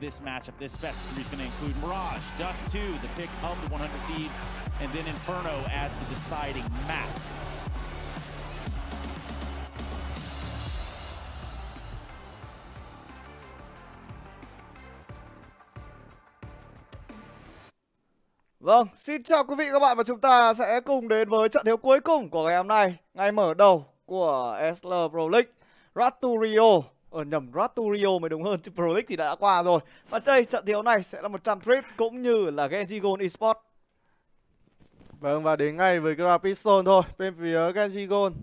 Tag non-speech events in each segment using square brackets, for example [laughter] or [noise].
this matchup. This best three is going to include Mirage, Dust 2, the pick of the 100 Thieves, and then Inferno as the deciding map. Vâng, xin chào quý vị các bạn và chúng ta sẽ cùng đến với trận đấu cuối cùng của ngày hôm nay, ngày mở đầu của SL Pro League Ratu Rio ở ờ, nhầm Ratturio mới đúng hơn chứ Pro League thì đã, qua rồi và đây trận thi đấu này sẽ là một trăm trip cũng như là Genji Gold Esports Vâng và đến ngay với Grand Pistol thôi bên phía Genji Gold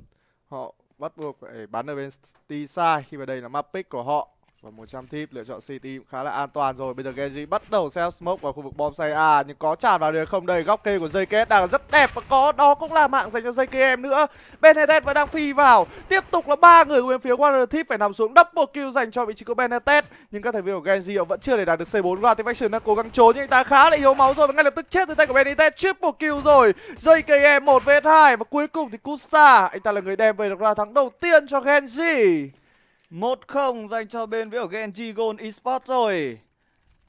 họ bắt buộc phải bắn ở bên T-side khi mà đây là map pick của họ và 100 tip lựa chọn CT cũng khá là an toàn rồi. Bây giờ Genji bắt đầu self smoke vào khu vực bom say A à, nhưng có tràn vào được không đây. Góc kê của dây đang rất đẹp và có đó cũng là mạng dành cho dây em nữa. Benetet vẫn đang phi vào. Tiếp tục là ba người của bên phía Water Thief phải nằm xuống double kill dành cho vị trí của Benetet Nhưng các thành viên của Genji họ vẫn chưa để đạt được C4 qua Action đang cố gắng trốn nhưng anh ta khá là yếu máu rồi và ngay lập tức chết từ tay của Benetez. Triple kill rồi. Dây em 1 V 2 và cuối cùng thì Kusta anh ta là người đem về được ra thắng đầu tiên cho Genji. 1-0 dành cho bên với ở Genji Gold Esports rồi.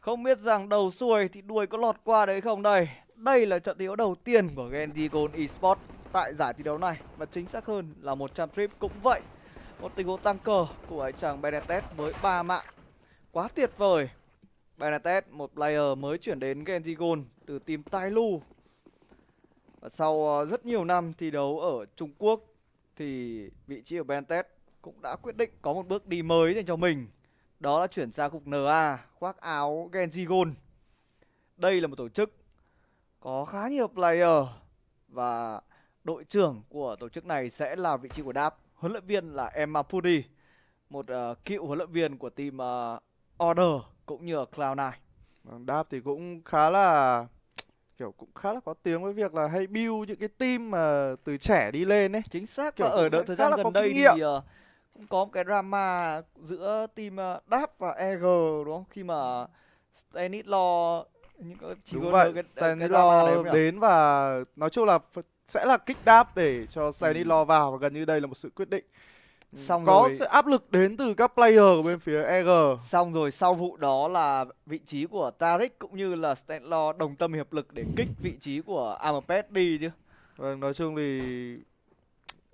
Không biết rằng đầu xuôi thì đuôi có lọt qua đấy không đây. Đây là trận thi đấu đầu tiên của Genji Gold Esports tại giải thi đấu này và chính xác hơn là 100 trip cũng vậy. Một tình huống tăng cờ của anh chàng Benetez với ba mạng. Quá tuyệt vời. Benetez một player mới chuyển đến Genji Gold từ team Tailu. Và sau ờ, rất nhiều năm thi đấu ở Trung Quốc thì vị trí của Benetez cũng đã quyết định có một bước đi mới dành cho mình. Đó là chuyển sang cục NA, khoác áo Genji Gold. Đây là một tổ chức có khá nhiều player và đội trưởng của tổ chức này sẽ là vị trí của Đáp. Huấn luyện viên là Emma Pudi, một uh, cựu huấn luyện viên của team uh, Order cũng như ở Cloud9. Vâng, đáp thì cũng khá là kiểu cũng khá là có tiếng với việc là hay build những cái team mà từ trẻ đi lên ấy. Chính xác kiểu và ở đợt thời gian gần đây thì uh, cũng có một cái drama giữa team Đáp ờ, và EG đúng không? Khi mà ừ. Stanislaw những cái chỉ đúng vậy. cái, ờ, Stanit lo đến và nói chung là sẽ là kích đáp để cho Stanislaw ừ. vào và gần như đây là một sự quyết định. Ừ, Xong có rồi. sự áp lực đến từ các player của bên phía EG. Xong rồi sau vụ đó là vị trí của Tarik cũng như là Stanislaw đồng tâm hiệp lực để kích vị trí của Amped đi chứ. Vâng, nói chung thì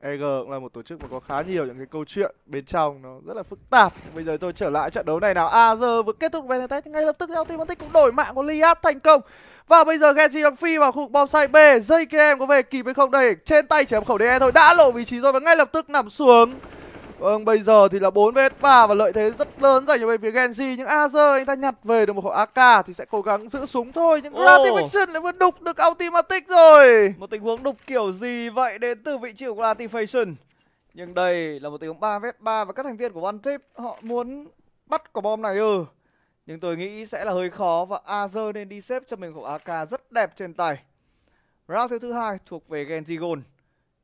EG cũng là một tổ chức mà có khá nhiều những cái câu chuyện bên trong nó rất là phức tạp. Bây giờ tôi trở lại trận đấu này nào. AG giờ vừa kết thúc Venetech ngay lập tức theo Timothy cũng đổi mạng của Liat thành công. Và bây giờ Genji đang phi vào khu vực bom site B. JKM có về kịp hay không đây? Trên tay chỉ khẩu DE thôi đã lộ vị trí rồi và ngay lập tức nằm xuống. Vâng, bây giờ thì là 4 vs 3 và lợi thế rất lớn dành cho bên phía Genji. Nhưng Azer anh ta nhặt về được một khẩu AK thì sẽ cố gắng giữ súng thôi. Nhưng oh. Ratification lại vừa đục được Ultimatic rồi. Một tình huống đục kiểu gì vậy đến từ vị trí của Ratification. Nhưng đây là một tình huống 3 vs 3 và các thành viên của One Tip họ muốn bắt quả bom này ừ. Nhưng tôi nghĩ sẽ là hơi khó và Azer nên đi xếp cho mình khẩu AK rất đẹp trên tay. Round thứ hai thuộc về Genji Gold.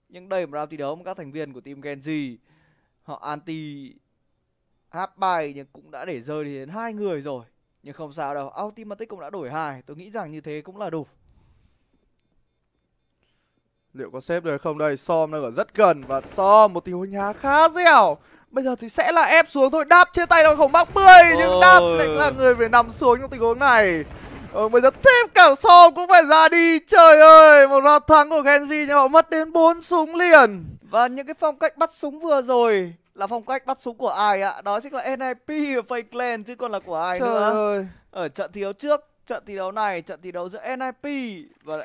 Nhưng đây là một round thi đấu mà các thành viên của team Genji họ anti háp bài nhưng cũng đã để rơi đến hai người rồi nhưng không sao đâu automatic cũng đã đổi hai tôi nghĩ rằng như thế cũng là đủ liệu có xếp được không đây som đang ở rất gần và som một tình huống nhá khá dẻo bây giờ thì sẽ là ép xuống thôi đáp trên tay đang khổng mắc mười nhưng đáp lại là người phải nằm xuống trong tình huống này Ờ, bây giờ thêm cả som cũng phải ra đi Trời ơi, một loạt thắng của Genji nhưng họ mất đến 4 súng liền và vâng, những cái phong cách bắt súng vừa rồi là phong cách bắt súng của ai ạ? Đó chính là NIP và Fake Clan chứ còn là của ai Trời nữa. Ơi. Ở trận thi đấu trước, trận thi đấu này, trận thi đấu giữa NIP và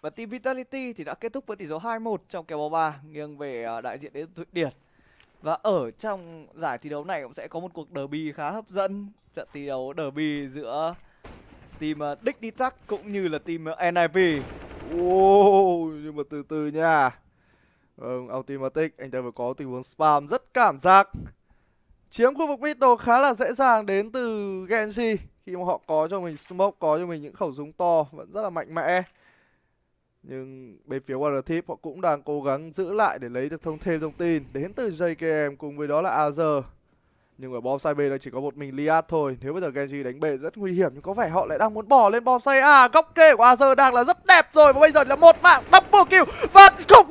và Team Vitality thì đã kết thúc với tỷ số 2-1 trong kèo bóng 3 nghiêng về à, đại diện đến Thụy Điển. Và ở trong giải thi đấu này cũng sẽ có một cuộc derby khá hấp dẫn, trận thi đấu derby giữa team à, Dick Ditac cũng như là team à, NIP. Wow, nhưng mà từ từ nha. Vâng, automatic anh ta vừa có tình huống spam rất cảm giác Chiếm khu vực mid đồ khá là dễ dàng đến từ Genji Khi mà họ có cho mình smoke, có cho mình những khẩu súng to Vẫn rất là mạnh mẽ Nhưng bên phía Water họ cũng đang cố gắng giữ lại để lấy được thông thêm thông tin Đến từ JKM cùng với đó là Azer Nhưng ở bom side B đang chỉ có một mình Liat thôi Nếu bây giờ Genji đánh B rất nguy hiểm Nhưng có vẻ họ lại đang muốn bỏ lên bom side A Góc kê của Azer đang là rất đẹp rồi Và bây giờ là một mạng double kill Và không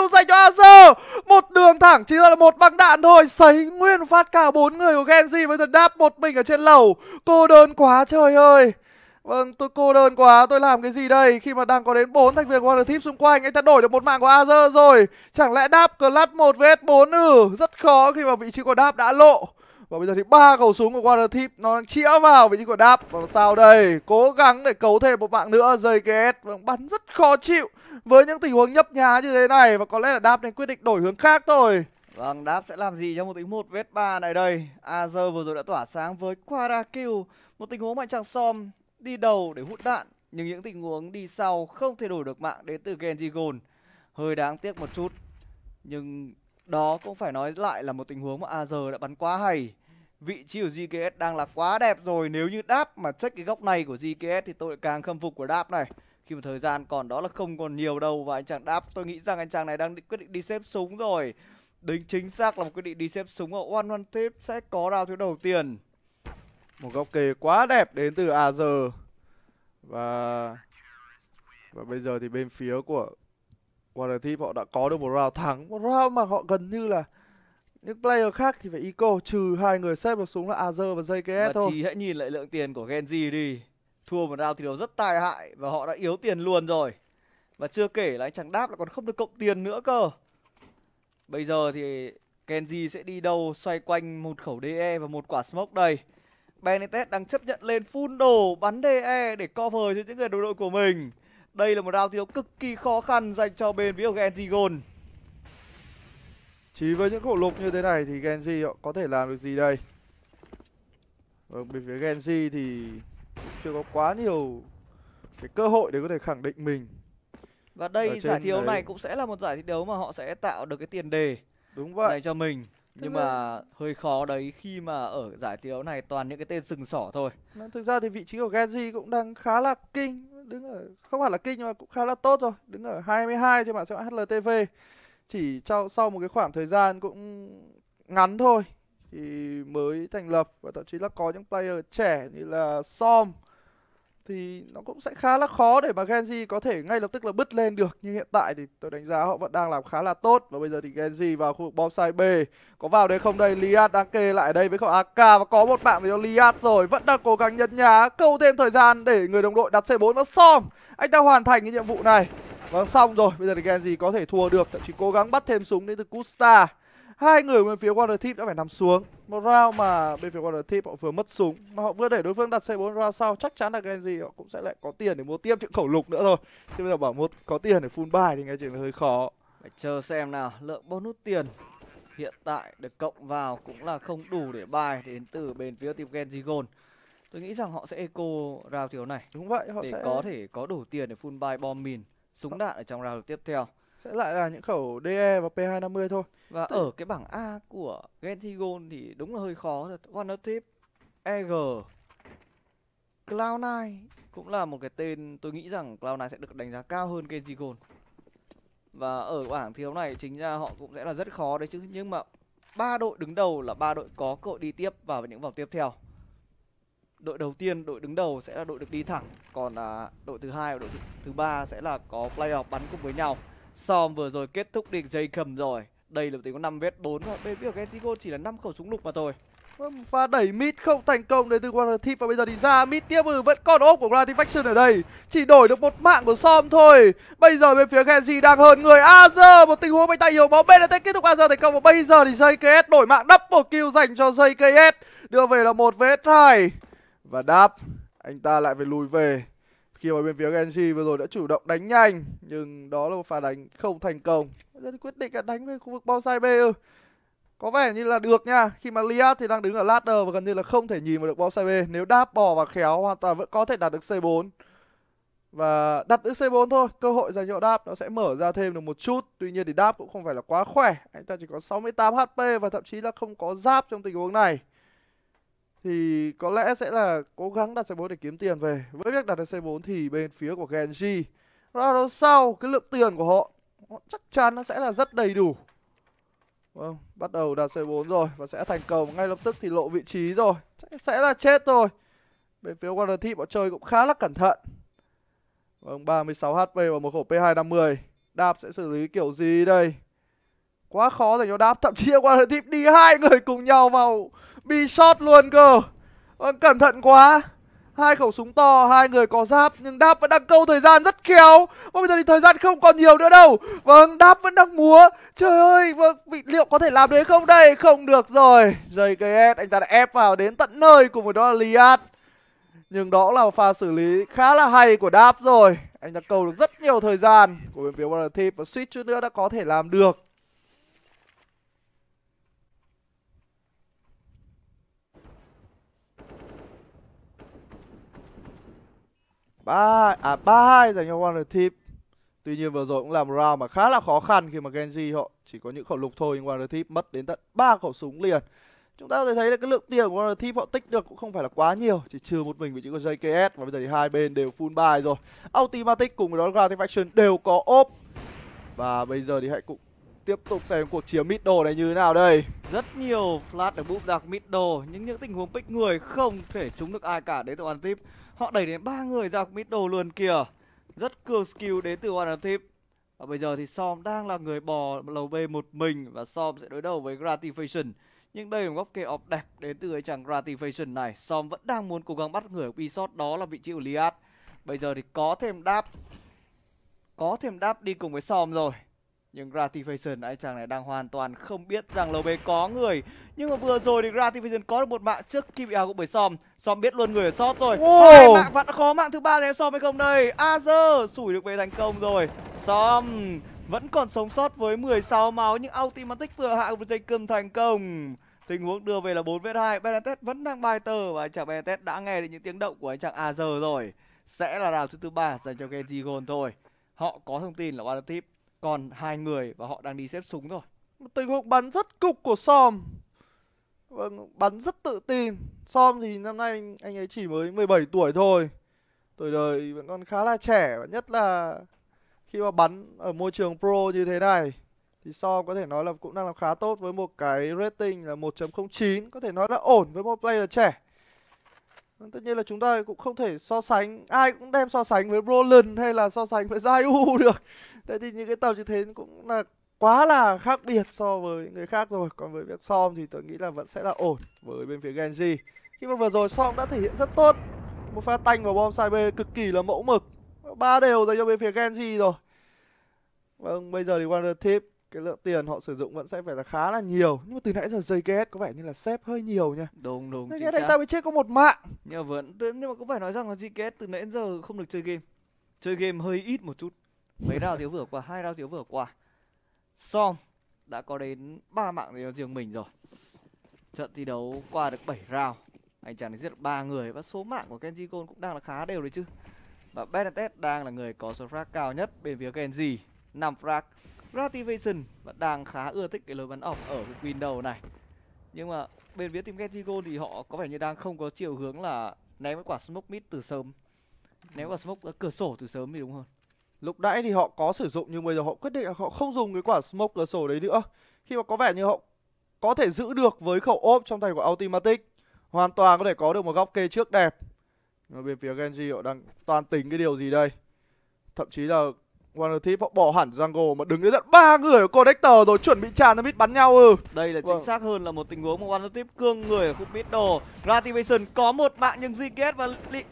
kill dành cho Azer Một đường thẳng chỉ là một băng đạn thôi Sấy nguyên phát cả bốn người của Genji Với The Đáp một mình ở trên lầu Cô đơn quá trời ơi Vâng, tôi cô đơn quá, tôi làm cái gì đây? Khi mà đang có đến bốn thành viên của Water Thief xung quanh, anh ta đổi được một mạng của Azer rồi. Chẳng lẽ đáp Clash 1 vs 4 ừ? Rất khó khi mà vị trí của đáp đã lộ. Và bây giờ thì ba cầu súng của Water Tip nó đang chĩa vào vị trí của Đáp. Và sao đây? Cố gắng để cấu thêm một mạng nữa. JKS vâng, bắn rất khó chịu với những tình huống nhấp nhá như thế này. Và có lẽ là Đáp nên quyết định đổi hướng khác thôi. Vâng, Đáp sẽ làm gì trong một tính một vết ba này đây? Azer vừa rồi đã tỏa sáng với Quara Kill. Một tình huống mà chàng Som đi đầu để hút đạn. Nhưng những tình huống đi sau không thể đổi được mạng đến từ Genji Gold. Hơi đáng tiếc một chút. Nhưng đó cũng phải nói lại là một tình huống mà Azer đã bắn quá hay vị trí của GKS đang là quá đẹp rồi nếu như đáp mà check cái góc này của GKS thì tôi lại càng khâm phục của đáp này khi mà thời gian còn đó là không còn nhiều đâu và anh chàng đáp tôi nghĩ rằng anh chàng này đang quyết định đi xếp súng rồi đính chính xác là một quyết định đi xếp súng ở one one tape sẽ có rao thứ đầu tiên một góc kề quá đẹp đến từ az và và bây giờ thì bên phía của Water Thief họ đã có được một round thắng một round mà họ gần như là những player khác thì phải eco trừ hai người xếp được súng là Azer và JKS và thôi. Chỉ hãy nhìn lại lượng tiền của Genji đi. Thua một round thì đấu rất tai hại và họ đã yếu tiền luôn rồi. Và chưa kể là anh chàng đáp là còn không được cộng tiền nữa cơ. Bây giờ thì Genji sẽ đi đâu xoay quanh một khẩu DE và một quả smoke đây. Benitez đang chấp nhận lên full đồ bắn DE để cover cho những người đồng đội của mình. Đây là một round thi đấu cực kỳ khó khăn dành cho bên phía Genji Gold. Chỉ với những khổ lục như thế này thì Genji họ có thể làm được gì đây? Ở ờ, bên phía Genji thì chưa có quá nhiều cái cơ hội để có thể khẳng định mình. Và đây giải thi đấu này cũng sẽ là một giải thi đấu mà họ sẽ tạo được cái tiền đề đúng vậy này cho mình. nhưng mà hơi khó đấy khi mà ở giải thi đấu này toàn những cái tên sừng sỏ thôi. Thực ra thì vị trí của Genji cũng đang khá là kinh, đứng ở không hẳn là kinh nhưng mà cũng khá là tốt rồi, đứng ở 22 trên bảng xếp hạng HLTV chỉ sau sau một cái khoảng thời gian cũng ngắn thôi thì mới thành lập và thậm chí là có những player trẻ như là Som thì nó cũng sẽ khá là khó để mà Genji có thể ngay lập tức là bứt lên được nhưng hiện tại thì tôi đánh giá họ vẫn đang làm khá là tốt và bây giờ thì Genji vào khu vực bom side B có vào đây không đây Liat đang kê lại đây với khẩu AK và có một bạn với Liat rồi vẫn đang cố gắng nhấn nhá câu thêm thời gian để người đồng đội đặt C4 và Som anh ta hoàn thành cái nhiệm vụ này Vâng xong rồi, bây giờ thì Genji có thể thua được, thậm chí cố gắng bắt thêm súng đến từ Kusta. Hai người bên phía Water Tip đã phải nằm xuống. Một round mà bên phía Water Tip họ vừa mất súng mà họ vừa để đối phương đặt C4 ra sau, chắc chắn là Genji họ cũng sẽ lại có tiền để mua tiếp những khẩu lục nữa rồi. Chứ bây giờ bảo một có tiền để full bài thì nghe chuyện hơi khó. Phải chờ xem nào, lượng bonus tiền hiện tại được cộng vào cũng là không đủ để bài đến từ bên phía team Genji Gold. Tôi nghĩ rằng họ sẽ eco round thiếu này. Đúng vậy, họ để sẽ có thể có đủ tiền để full buy bom mìn súng đạn ở trong round tiếp theo sẽ lại là những khẩu DE và P250 thôi. Và Tức... ở cái bảng A của Gentigon thì đúng là hơi khó thật. One Tip, EG, Cloud9 cũng là một cái tên tôi nghĩ rằng Cloud9 sẽ được đánh giá cao hơn Gentigon. Và ở bảng thi đấu này chính ra họ cũng sẽ là rất khó đấy chứ. Nhưng mà ba đội đứng đầu là ba đội có cơ hội đi tiếp vào những vòng tiếp theo đội đầu tiên đội đứng đầu sẽ là đội được đi thẳng còn à, đội thứ hai và đội thứ ba sẽ là có playoff bắn cùng với nhau Som vừa rồi kết thúc địch dây cầm rồi đây là tính có 5 vết 4 và bên phía Genzigo chỉ là 5 khẩu súng lục mà thôi vâng, pha đẩy mid không thành công đến từ Warner Thief và bây giờ thì ra mid tiếp ừ vẫn còn ốp của Gratifaction ở đây chỉ đổi được một mạng của Som thôi bây giờ bên phía Genji đang hơn người Azer một tình huống bánh tay nhiều máu BNT kết thúc Azer thành công và bây giờ thì JKS đổi mạng double kill dành cho JKS đưa về là một vết hai và đáp anh ta lại phải lùi về khi mà bên phía Genji vừa rồi đã chủ động đánh nhanh nhưng đó là một pha đánh không thành công nên quyết định là đánh về khu vực bao sai B ư có vẻ như là được nha khi mà Liat thì đang đứng ở ladder và gần như là không thể nhìn vào được bao sai B nếu đáp bò và khéo hoàn toàn vẫn có thể đạt được C4 và đặt được C4 thôi cơ hội dành cho đáp nó sẽ mở ra thêm được một chút tuy nhiên thì đáp cũng không phải là quá khỏe anh ta chỉ có 68 HP và thậm chí là không có giáp trong tình huống này thì có lẽ sẽ là cố gắng đặt xe 4 để kiếm tiền về. Với việc đặt xe 4 thì bên phía của Genji ra đấu sau cái lượng tiền của họ, chắc chắn nó sẽ là rất đầy đủ. Vâng, bắt đầu đặt xe 4 rồi và sẽ thành công ngay lập tức thì lộ vị trí rồi. Chắc sẽ là chết rồi. Bên phía Water Thief họ chơi cũng khá là cẩn thận. Vâng, 36 HP và một khẩu P250. Đáp sẽ xử lý kiểu gì đây? Quá khó dành cho đáp, thậm chí Water Thief đi hai người cùng nhau vào bi shot luôn cơ Vâng cẩn thận quá hai khẩu súng to hai người có giáp nhưng đáp vẫn đang câu thời gian rất khéo và bây giờ thì thời gian không còn nhiều nữa đâu vâng đáp vẫn đang múa trời ơi vâng vị liệu có thể làm được không đây không được rồi jks anh ta đã ép vào đến tận nơi cùng với đó là Liad. nhưng đó là pha xử lý khá là hay của đáp rồi anh ta câu được rất nhiều thời gian của bên phía water tip và suýt chút nữa đã có thể làm được ba à ba hai dành cho Wonder Thief. Tuy nhiên vừa rồi cũng làm round mà khá là khó khăn khi mà Genji họ chỉ có những khẩu lục thôi nhưng Wonder Thief mất đến tận ba khẩu súng liền. Chúng ta có thể thấy là cái lượng tiền của Wonder Thief họ tích được cũng không phải là quá nhiều, chỉ trừ một mình vị trí của JKS và bây giờ thì hai bên đều full buy rồi. Automatic cùng với đó là Faction đều có ốp. Và bây giờ thì hãy cũng Tiếp tục xem cuộc chiến middle này như thế nào đây Rất nhiều flat để búp đặc middle Nhưng những tình huống pick người không thể trúng được ai cả đến từ Hoàn Tip Họ đẩy đến ba người ra middle luôn kìa Rất cường skill đến từ Hoàn Tip Và bây giờ thì Som đang là người bò lầu B một mình Và Som sẽ đối đầu với Gratification nhưng đây là góc kê off đẹp đến từ cái chàng Gratification này Som vẫn đang muốn cố gắng bắt người ở Bisot Đó là vị trí của Liad Bây giờ thì có thêm đáp Có thêm đáp đi cùng với Som rồi nhưng Gratification, anh chàng này đang hoàn toàn không biết rằng lầu B có người Nhưng mà vừa rồi thì Gratification có được một mạng trước khi bị áo của bởi Som Som biết luôn người ở sót rồi Hai mạng vẫn khó mạng thứ ba này Som hay không đây Azer sủi được về thành công rồi Som vẫn còn sống sót với 16 máu Nhưng Ultimatic vừa hạ của Jacob thành công Tình huống đưa về là 4 vết 2 Benetez vẫn đang bài tờ Và anh chàng Benetez đã nghe được những tiếng động của anh chàng Azer rồi Sẽ là round thứ tư ba dành cho Genji Gold thôi Họ có thông tin là ba tip còn hai người và họ đang đi xếp súng rồi tình huống bắn rất cục của som vâng bắn rất tự tin som thì năm nay anh, anh ấy chỉ mới 17 tuổi thôi tuổi đời vẫn còn khá là trẻ và nhất là khi mà bắn ở môi trường pro như thế này thì so có thể nói là cũng đang làm khá tốt với một cái rating là 1.09 có thể nói là ổn với một player trẻ vâng, tất nhiên là chúng ta cũng không thể so sánh ai cũng đem so sánh với Roland hay là so sánh với Zaiu [laughs] được thế thì những cái tàu như thế cũng là quá là khác biệt so với người khác rồi còn với việc som thì tôi nghĩ là vẫn sẽ là ổn với bên phía genji khi mà vừa rồi som đã thể hiện rất tốt một pha tanh vào bom side b cực kỳ là mẫu mực ba đều dành cho bên phía genji rồi vâng bây giờ thì wonder tip cái lượng tiền họ sử dụng vẫn sẽ phải là khá là nhiều nhưng mà từ nãy giờ dây ghét có vẻ như là xếp hơi nhiều nha đúng đúng nghe thấy anh ta mới chết có một mạng nhưng mà vẫn nhưng mà cũng phải nói rằng là gì ghét từ nãy giờ không được chơi game chơi game hơi ít một chút mấy round thiếu vừa qua hai round thiếu vừa qua som đã có đến ba mạng cho riêng mình rồi trận thi đấu qua được 7 round anh chàng này giết được ba người và số mạng của Kenji Gold cũng đang là khá đều đấy chứ và Benetest đang là người có số frag cao nhất bên phía Kenji 5 frag Grativation vẫn đang khá ưa thích cái lối bắn ỏng ở cái Windows này nhưng mà bên phía team Kenji Gold thì họ có vẻ như đang không có chiều hướng là ném cái quả smoke mid từ sớm ném quả smoke ờ, cửa sổ từ sớm thì đúng hơn Lúc nãy thì họ có sử dụng nhưng bây giờ họ quyết định là họ không dùng cái quả smoke cửa sổ đấy nữa. Khi mà có vẻ như họ có thể giữ được với khẩu ốp trong tay của automatic Hoàn toàn có thể có được một góc kê trước đẹp. Nhưng bên phía Genji họ đang toàn tính cái điều gì đây? Thậm chí là one Thief họ bỏ hẳn Jungle mà đứng đến tận ba người của Connector rồi chuẩn bị tràn ra mid bắn nhau ừ. Đây là vâng. chính xác hơn là một tình huống mà one Thief cương người ở khu mid đồ. Rativation có một mạng nhưng GKS và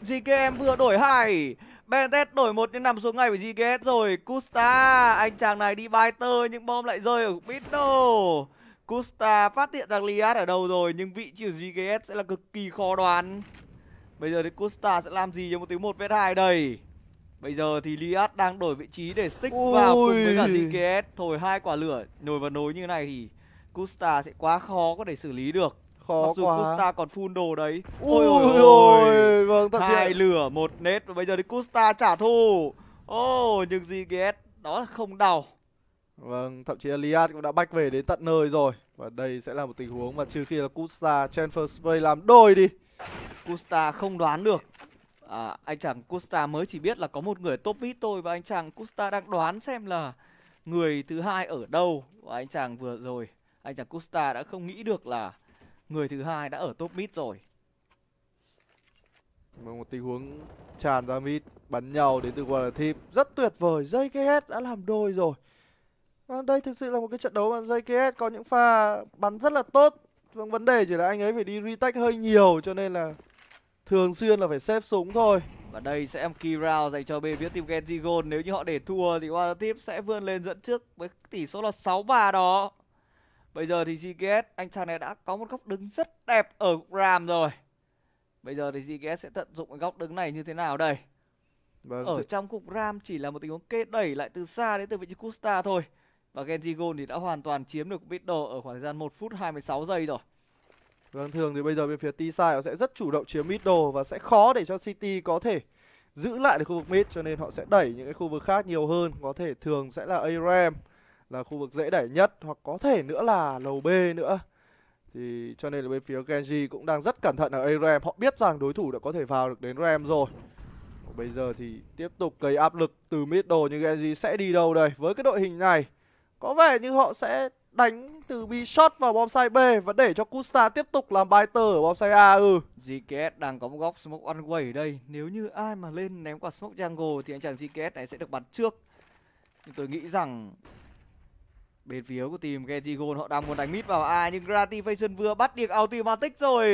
GKM vừa đổi hai. Benitez đổi một nhưng nằm xuống ngay của GKS rồi Custa anh chàng này đi bay tơ nhưng bom lại rơi ở Pito Custa phát hiện rằng Liad ở đâu rồi nhưng vị trí của GKS sẽ là cực kỳ khó đoán Bây giờ thì Custa sẽ làm gì cho một tiếng 1 vs 2 đây Bây giờ thì Liad đang đổi vị trí để stick Ôi. vào cùng với cả GKS Thôi hai quả lửa nồi vào nối như thế này thì Custa sẽ quá khó có thể xử lý được khó Mặc dù quá. Costa còn full đồ đấy. Ui ôi ôi. Vâng, thậm hai lửa một nết và bây giờ thì Costa trả thù. Ô, oh, nhưng GGS đó là không đau. Vâng, thậm chí là Liad cũng đã bách về đến tận nơi rồi. Và đây sẽ là một tình huống mà trừ khi là Costa transfer spray làm đôi đi. Costa không đoán được. À, anh chàng Costa mới chỉ biết là có một người top mid thôi và anh chàng Costa đang đoán xem là người thứ hai ở đâu. Và anh chàng vừa rồi, anh chàng Costa đã không nghĩ được là Người thứ hai đã ở top mid rồi vâng, một tình huống tràn ra mid Bắn nhau đến từ Warner Team Rất tuyệt vời JKS đã làm đôi rồi à, Đây thực sự là một cái trận đấu mà JKS có những pha bắn rất là tốt Vâng vấn đề chỉ là anh ấy phải đi retake hơi nhiều Cho nên là thường xuyên là phải xếp súng thôi và đây sẽ em key round dành cho bên phía team Genji Gold Nếu như họ để thua thì Warner Team sẽ vươn lên dẫn trước với tỷ số là 6-3 đó Bây giờ thì GKS anh chàng này đã có một góc đứng rất đẹp ở góc RAM rồi. Bây giờ thì GKS sẽ tận dụng cái góc đứng này như thế nào đây? Vâng, ở trong cục RAM chỉ là một tình huống kê đẩy lại từ xa đến từ vị trí Costa thôi. Và Genji Gold thì đã hoàn toàn chiếm được đồ ở khoảng thời gian 1 phút 26 giây rồi. Vâng, thường thì bây giờ bên phía T-side họ sẽ rất chủ động chiếm mid đồ và sẽ khó để cho City có thể giữ lại được khu vực mid cho nên họ sẽ đẩy những cái khu vực khác nhiều hơn. Có thể thường sẽ là ARAM là khu vực dễ đẩy nhất hoặc có thể nữa là lầu B nữa. Thì cho nên là bên phía Genji cũng đang rất cẩn thận ở A-Ram. Họ biết rằng đối thủ đã có thể vào được đến Ram rồi. bây giờ thì tiếp tục gây áp lực từ middle nhưng Genji sẽ đi đâu đây? Với cái đội hình này, có vẻ như họ sẽ đánh từ B shot vào bom side B và để cho Kusta tiếp tục làm bài tờ ở bom side A ừ. GKS đang có một góc smoke one way ở đây. Nếu như ai mà lên ném quả smoke jungle thì anh chàng GKS này sẽ được bắn trước. Nhưng tôi nghĩ rằng Bên phía của team Genjigon họ đang muốn đánh mid vào ai à, nhưng Gratification vừa bắt được Automatic rồi.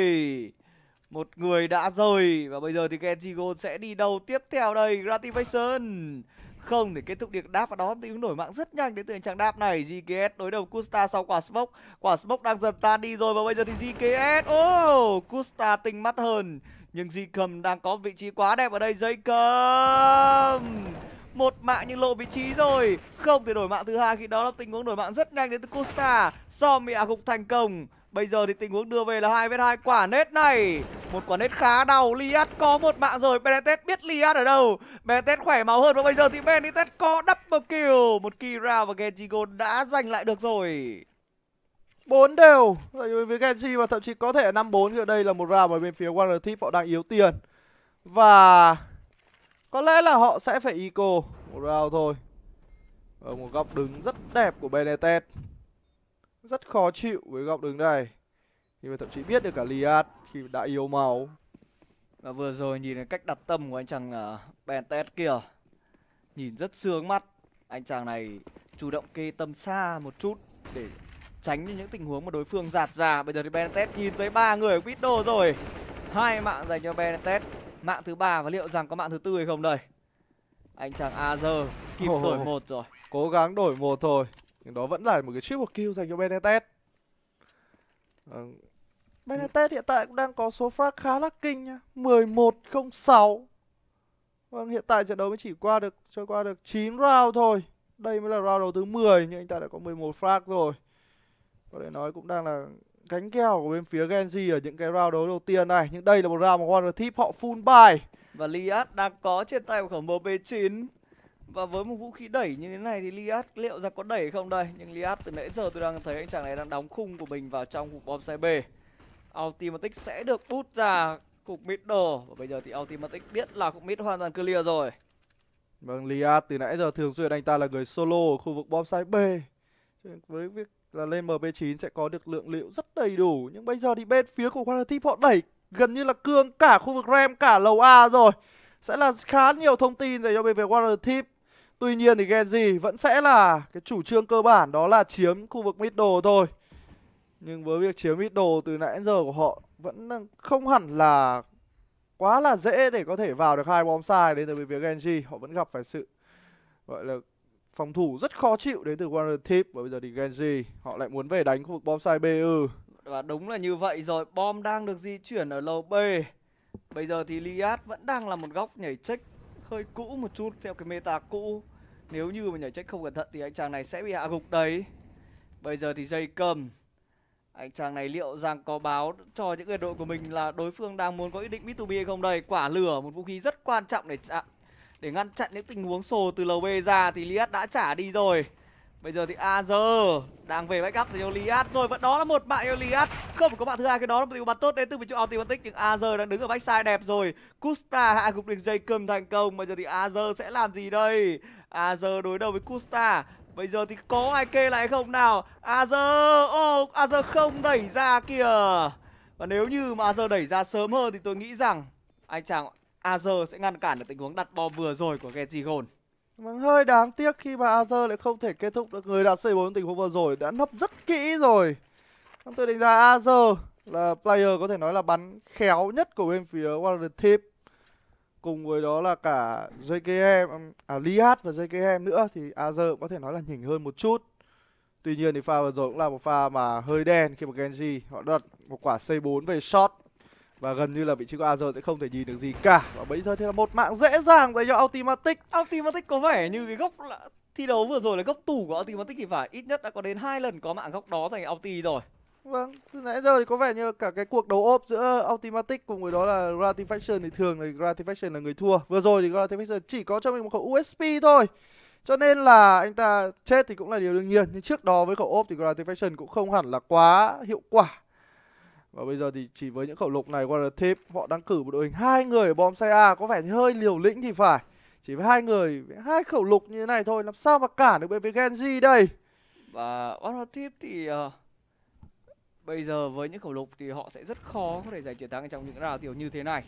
Một người đã rời và bây giờ thì Genjigon sẽ đi đâu tiếp theo đây? Gratification không để kết thúc việc đáp và đó thì ứng nổi mạng rất nhanh đến từ anh chàng đáp này GKS đối đầu Kusta sau quả smoke quả smoke đang dần tan đi rồi và bây giờ thì GKS ô oh, Kusta tinh mắt hơn nhưng cầm đang có vị trí quá đẹp ở đây cầm một mạng nhưng lộ vị trí rồi không thể đổi mạng thứ hai khi đó là tình huống đổi mạng rất nhanh đến từ costa som bị hạ gục thành công bây giờ thì tình huống đưa về là hai vs hai quả nết này một quả nết khá đau liat có một mạng rồi benetet biết liat ở đâu benetet khỏe máu hơn và bây giờ thì benetet có double kill một kira và genjigo đã giành lại được rồi bốn đều rồi với Genji và thậm chí có thể năm bốn ở đây là một round mà bên phía Warrior họ đang yếu tiền và có lẽ là họ sẽ phải eco một round thôi. Ở một góc đứng rất đẹp của Benetez. Rất khó chịu với góc đứng này. Nhưng mà thậm chí biết được cả Liad khi đã yếu máu. Và vừa rồi nhìn thấy cách đặt tâm của anh chàng uh, ờ, Benetez kia. Nhìn rất sướng mắt. Anh chàng này chủ động kê tâm xa một chút để tránh những tình huống mà đối phương giạt ra. Bây giờ thì Benetez nhìn tới ba người của Widow rồi. Hai mạng dành cho Benetez Mạng thứ ba và liệu rằng có mạng thứ tư hay không đây? Anh chàng Azer kịp oh, đổi một rồi. Cố gắng đổi một thôi. Nhưng đó vẫn là một cái triple kill dành cho Benetez. À, vâng. Benetez hiện tại cũng đang có số frag khá là kinh nhá. 1106. Vâng, hiện tại trận đấu mới chỉ qua được chơi qua được 9 round thôi. Đây mới là round đầu thứ 10 nhưng anh ta đã có 11 frag rồi. Có thể nói cũng đang là gánh kèo của bên phía Genji ở những cái round đấu đầu tiên này. Nhưng đây là một round mà Wonder Thief họ full bài. Và Liad đang có trên tay một khẩu MP9. Và với một vũ khí đẩy như thế này thì Liad liệu ra có đẩy không đây? Nhưng Liad từ nãy giờ tôi đang thấy anh chàng này đang đóng khung của mình vào trong cục bom xe B. Ultimatic sẽ được bút ra cục middle. Và bây giờ thì Ultimatic biết là cục mid hoàn toàn clear rồi. Vâng, Liad từ nãy giờ thường xuyên anh ta là người solo ở khu vực bom side B. Với việc là lên MB9 sẽ có được lượng liệu rất đầy đủ. Nhưng bây giờ thì bên phía của Quality họ đẩy gần như là cương cả khu vực RAM cả lầu A rồi. Sẽ là khá nhiều thông tin dành cho bên phía Quality. Tuy nhiên thì Genji vẫn sẽ là cái chủ trương cơ bản đó là chiếm khu vực middle thôi. Nhưng với việc chiếm middle từ nãy giờ của họ vẫn không hẳn là quá là dễ để có thể vào được hai bom sai đến từ bên phía Genji. Họ vẫn gặp phải sự gọi là phòng thủ rất khó chịu đến từ Warner Tip và bây giờ thì Genji họ lại muốn về đánh khu vực bom sai B ư. Và đúng là như vậy rồi, bom đang được di chuyển ở lầu B. Bây giờ thì Liad vẫn đang là một góc nhảy check hơi cũ một chút theo cái meta cũ. Nếu như mà nhảy check không cẩn thận thì anh chàng này sẽ bị hạ gục đấy. Bây giờ thì dây cầm. Anh chàng này liệu rằng có báo cho những người đội của mình là đối phương đang muốn có ý định b 2 hay không đây? Quả lửa một vũ khí rất quan trọng để để ngăn chặn những tình huống sồ từ lầu B ra thì Liat đã trả đi rồi. Bây giờ thì Azer đang về backup dành cho Liat rồi. Vẫn đó là một bạn cho Liat. Không có bạn thứ hai cái đó là một điều bắn tốt đến từ mình chỗ Automatic nhưng Azer đang đứng ở backside đẹp rồi. Kusta hạ gục được cầm thành công. Bây giờ thì Azer sẽ làm gì đây? Azer đối đầu với Kusta. Bây giờ thì có ai kê lại không nào? Azer, oh, Azer không đẩy ra kìa. Và nếu như mà Azer đẩy ra sớm hơn thì tôi nghĩ rằng anh chàng Azer sẽ ngăn cản được tình huống đặt bom vừa rồi của Genji Gold. Vâng, hơi đáng tiếc khi mà Azer lại không thể kết thúc được người đã C4 tình huống vừa rồi đã nấp rất kỹ rồi. Tôi đánh giá Azer là player có thể nói là bắn khéo nhất của bên phía Warrior Team. Cùng với đó là cả JKM, um, à Lihat và JKM nữa thì Azer có thể nói là nhỉnh hơn một chút. Tuy nhiên thì pha vừa rồi cũng là một pha mà hơi đen khi mà Genji họ đặt một quả C4 về shot và gần như là vị trí của Azur sẽ không thể nhìn được gì cả Và bây giờ thì là một mạng dễ dàng dành cho Automatic Automatic có vẻ như cái góc thi đấu vừa rồi là góc tủ của Automatic thì phải Ít nhất đã có đến hai lần có mạng góc đó dành cho Auti rồi Vâng, từ nãy giờ thì có vẻ như cả cái cuộc đấu ốp giữa Automatic cùng với đó là Gratifaction thì thường thì là Gratifaction là người thua Vừa rồi thì Gratifaction chỉ có cho mình một khẩu USP thôi cho nên là anh ta chết thì cũng là điều đương nhiên Nhưng trước đó với khẩu ốp thì Gratification cũng không hẳn là quá hiệu quả và bây giờ thì chỉ với những khẩu lục này qua Thiệp họ đang cử một đội hình hai người ở bom xe A có vẻ hơi liều lĩnh thì phải. Chỉ với hai người, hai khẩu lục như thế này thôi làm sao mà cản được bên phía Genji đây. Và Warhol Thiệp thì uh, bây giờ với những khẩu lục thì họ sẽ rất khó có thể giành chiến thắng trong những round tiểu như thế này.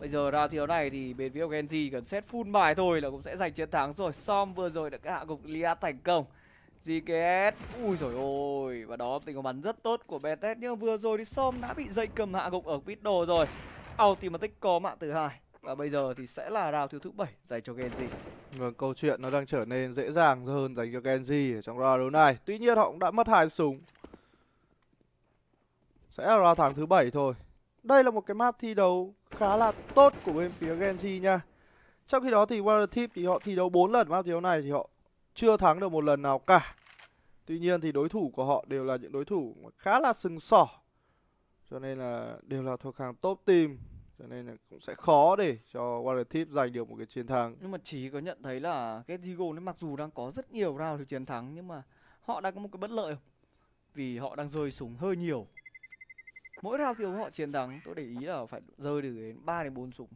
Bây giờ ra thiếu này thì bên phía Genji cần set full bài thôi là cũng sẽ giành chiến thắng rồi. Som vừa rồi đã hạ gục Lia thành công. GKS Ui rồi ôi Và đó tình huống bắn rất tốt của Betet Nhưng mà vừa rồi thì Som đã bị dây cầm hạ gục ở quýt đồ rồi Ultimatic có mạng thứ hai Và bây giờ thì sẽ là round thứ thứ bảy dành cho Genji Vâng, câu chuyện nó đang trở nên dễ dàng hơn dành cho Genji ở trong round đấu này Tuy nhiên họ cũng đã mất hai súng Sẽ là round thẳng thứ bảy thôi Đây là một cái map thi đấu khá là tốt của bên phía Genji nha Trong khi đó thì Water Tip thì họ thi đấu 4 lần map thi đấu này thì họ chưa thắng được một lần nào cả Tuy nhiên thì đối thủ của họ đều là những đối thủ khá là sừng sỏ. Cho nên là đều là thuộc hàng top team. Cho nên là cũng sẽ khó để cho Warrior giành được một cái chiến thắng. Nhưng mà chỉ có nhận thấy là cái Eagle nó mặc dù đang có rất nhiều round thì chiến thắng nhưng mà họ đang có một cái bất lợi Vì họ đang rơi súng hơi nhiều. Mỗi round thì họ chiến thắng, tôi để ý là phải rơi được đến 3 đến 4 súng.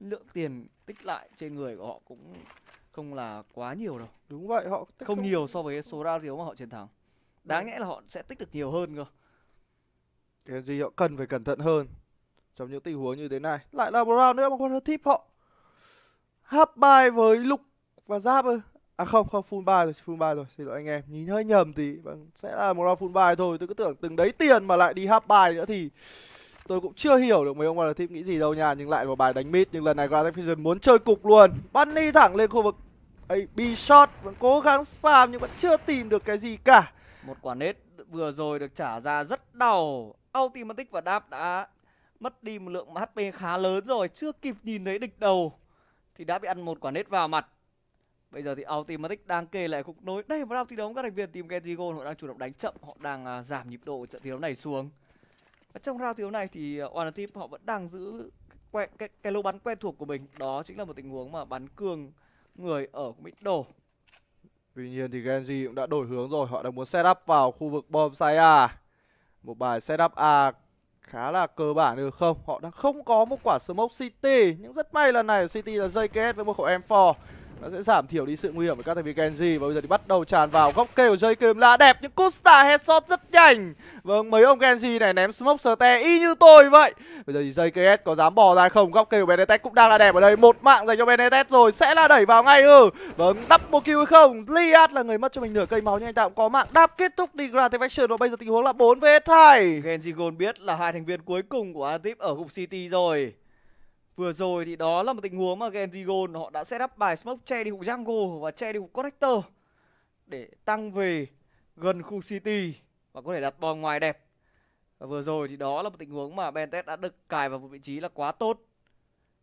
Lượng tiền tích lại trên người của họ cũng không là quá nhiều đâu đúng vậy họ tích không, không nhiều so với số ra thiếu mà họ chiến thắng đáng nhẽ là họ sẽ tích được nhiều hơn cơ cái gì họ cần phải cẩn thận hơn trong những tình huống như thế này lại là Brown nữa mà con tip họ hấp bài với lục và giáp ơi à không không full bài rồi full bài rồi xin lỗi anh em nhìn hơi nhầm tí vâng sẽ là một round full bài thôi tôi cứ tưởng từng đấy tiền mà lại đi hấp bài nữa thì Tôi cũng chưa hiểu được mấy ông là Relative nghĩ gì đâu nha Nhưng lại một bài đánh mid Nhưng lần này Grand Fusion muốn chơi cục luôn Bunny thẳng lên khu vực ấy B shot Vẫn cố gắng spam nhưng vẫn chưa tìm được cái gì cả Một quả nết vừa rồi được trả ra rất đau Ultimatic và Đáp đã mất đi một lượng HP khá lớn rồi Chưa kịp nhìn thấy địch đầu Thì đã bị ăn một quả nết vào mặt Bây giờ thì Ultimatic đang kê lại khúc nối Đây vào đang thi đấu các thành viên team Genjigo Họ đang chủ động đánh chậm Họ đang uh, giảm nhịp độ trận thi đấu này xuống và trong round thiếu này thì ờ, One Team họ vẫn đang giữ quen, cái, cái lỗ bắn quen thuộc của mình đó chính là một tình huống mà bắn cường người ở của đổ tuy nhiên thì Genji cũng đã đổi hướng rồi họ đang muốn set up vào khu vực bom say A một bài set up A khá là cơ bản được không họ đang không có một quả smoke city nhưng rất may lần này city là dây kết với một khẩu M4 nó sẽ giảm thiểu đi sự nguy hiểm của các thành viên Genji và bây giờ thì bắt đầu tràn vào góc kê của Jay Kim là đẹp những Costa headshot rất nhanh. Vâng, mấy ông Genji này ném smoke sờ te y như tôi vậy. Bây giờ thì dây JKS có dám bỏ ra không? Góc kê của Benetech cũng đang là đẹp ở đây. Một mạng dành cho Benetech rồi sẽ là đẩy vào ngay ừ. Vâng, double kill hay không? Liat là người mất cho mình nửa cây máu nhưng anh ta cũng có mạng đáp kết thúc đi Grand Faction và bây giờ tình huống là 4 vs 2. Genji Gold biết là hai thành viên cuối cùng của Atip ở gục City rồi. Vừa rồi thì đó là một tình huống mà Genji Gold họ đã set up bài smoke che đi hụt jungle và che đi hụt connector để tăng về gần khu city và có thể đặt bom ngoài đẹp. Và vừa rồi thì đó là một tình huống mà Bentet đã được cài vào một vị trí là quá tốt.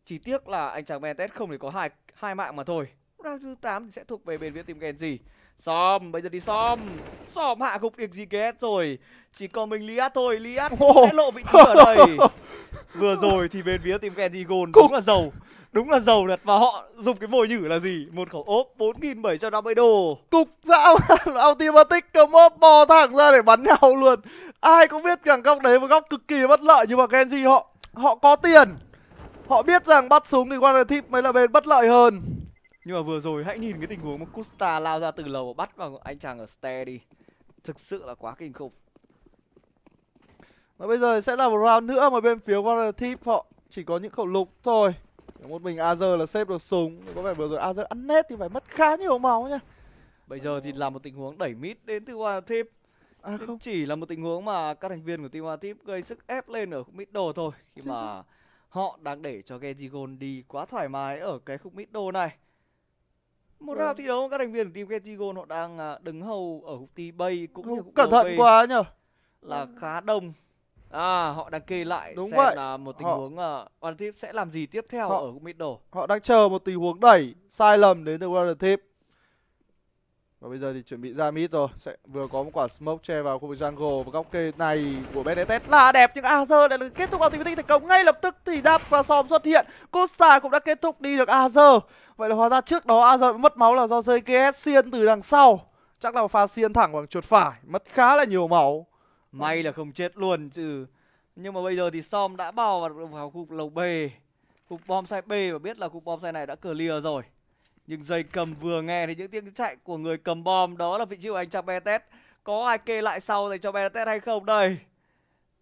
Chỉ tiếc là anh chàng Bentet không thể có hai hai mạng mà thôi. Round thứ 8 thì sẽ thuộc về bên phía team Genji. Xóm, bây giờ đi xóm Xóm hạ gục được gì GS rồi Chỉ còn mình Liat thôi, Liat oh. sẽ lộ vị trí ở đây [laughs] Vừa rồi thì bên phía tìm Kenji Gold đúng là giàu Đúng là giàu thật và họ dùng cái mồi nhử là gì Một khẩu ốp 4.750 đô Cục dã [laughs] automatic cầm ốp bò thẳng ra để bắn nhau luôn Ai cũng biết rằng góc đấy một góc cực kỳ bất lợi Nhưng mà Kenji họ họ có tiền Họ biết rằng bắt súng thì quan là tip mới là bên bất lợi hơn nhưng mà vừa rồi hãy nhìn cái tình huống mà Costa lao ra từ lầu và bắt vào anh chàng ở stair đi. Thực sự là quá kinh khủng. Và bây giờ sẽ là một round nữa mà bên phía Warrior Thief họ chỉ có những khẩu lục thôi. Một mình Azer là xếp được súng. Có vẻ vừa rồi Azer ăn nét thì phải mất khá nhiều máu nha. Bây giờ thì là một tình huống đẩy mít đến từ Warrior Thief. À, không. Chỉ là một tình huống mà các thành viên của team Warrior gây sức ép lên ở khúc đồ thôi. Khi mà họ đang để cho Genji Gold đi quá thoải mái ở cái khúc đồ này một ra vâng. thi đấu các thành viên của team Ketigo họ đang à, đứng hầu ở hụt tì bay cũng như cẩn thận quá nhở là khá đông à họ đang kê lại Đúng xem vậy. là một tình họ... huống uh, One Thief sẽ làm gì tiếp theo họ... ở middle họ đang chờ một tình huống đẩy sai lầm đến từ One Thief và bây giờ thì chuẩn bị ra mid rồi sẽ Vừa có một quả smoke che vào khu vực jungle Và góc kê này của BNTS là đẹp Nhưng Azer lại được kết thúc activity thành công Ngay lập tức thì Dap và Som xuất hiện Costa cũng đã kết thúc đi được Azer Vậy là hóa ra trước đó Azer mất máu là do JKS xiên từ đằng sau Chắc là pha xiên thẳng bằng chuột phải Mất khá là nhiều máu May là không chết luôn chứ Nhưng mà bây giờ thì Som đã bao vào, vào khu lầu B khu bom sai B và biết là khu bom sai này đã clear rồi nhưng dây cầm vừa nghe thì những tiếng chạy của người cầm bom đó là vị trí của anh Trang Betet. Có ai kê lại sau dành cho Betet hay không đây?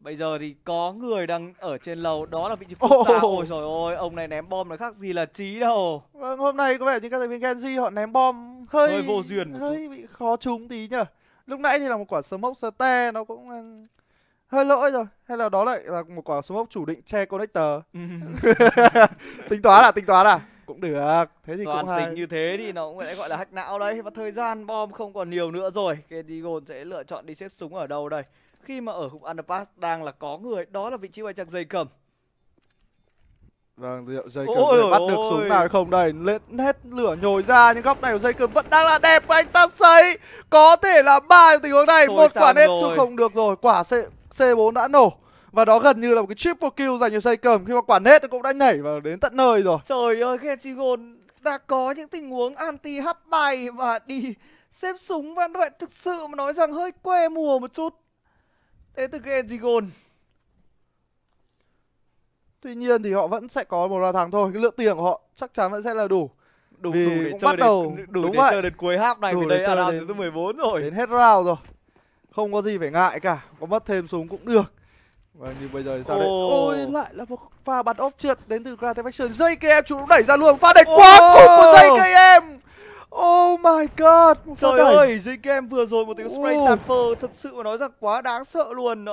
Bây giờ thì có người đang ở trên lầu Đó là vị trí Phúc oh. Ta Ôi trời ơi Ông này ném bom là khác gì là trí đâu Vâng hôm nay có vẻ như các thành viên Genji họ ném bom Hơi, hơi vô duyên Hơi bị khó trúng tí nhở Lúc nãy thì là một quả smoke sate Nó cũng ừ, hơi lỗi rồi Hay là đó lại là một quả smoke chủ định che connector ừ. [laughs] Tính toán à tính toán à cũng được thế thì toàn cũng tính như thế thì nó cũng sẽ gọi là hack não đấy và thời gian bom không còn nhiều nữa rồi Ketigon sẽ lựa chọn đi xếp súng ở đâu đây khi mà ở khúc underpass đang là có người đó là vị trí quay chặt dây cầm Vâng, liệu dây cầm ôi, bắt ôi. được súng nào hay không đây Lên hết lửa nhồi ra Nhưng góc này của dây cầm vẫn đang là đẹp Và anh ta xây Có thể là ba tình huống này Thôi Một quả nếp không được rồi Quả C, c bốn đã nổ và đó gần như là một cái triple kill dành cho xây cầm Khi mà quản hết cũng đã nhảy vào đến tận nơi rồi Trời ơi Kenchigon đã có những tình huống anti hấp bay và đi xếp súng Văn Huệ thực sự mà nói rằng hơi que mùa một chút Thế từ Kenchigon Tuy nhiên thì họ vẫn sẽ có một loạt thắng thôi Cái lượng tiền của họ chắc chắn vẫn sẽ là đủ đủ vì đủ để cũng chơi bắt đến, đầu đủ đúng để vậy. chơi đến cuối half này đủ vì đây là round thứ 14 rồi đến hết round rồi không có gì phải ngại cả có mất thêm súng cũng được Vâng, nhưng bây giờ sao oh. đây? Ôi, lại là một pha bắn ốp trượt đến từ Grand Faction. Dây KM chủ đẩy ra luôn, pha đẩy oh. quá cùng một dây KM. Oh my god. Trời ơi, dây KM vừa rồi một tiếng spray oh. transfer thật sự mà nói rằng quá đáng sợ luôn.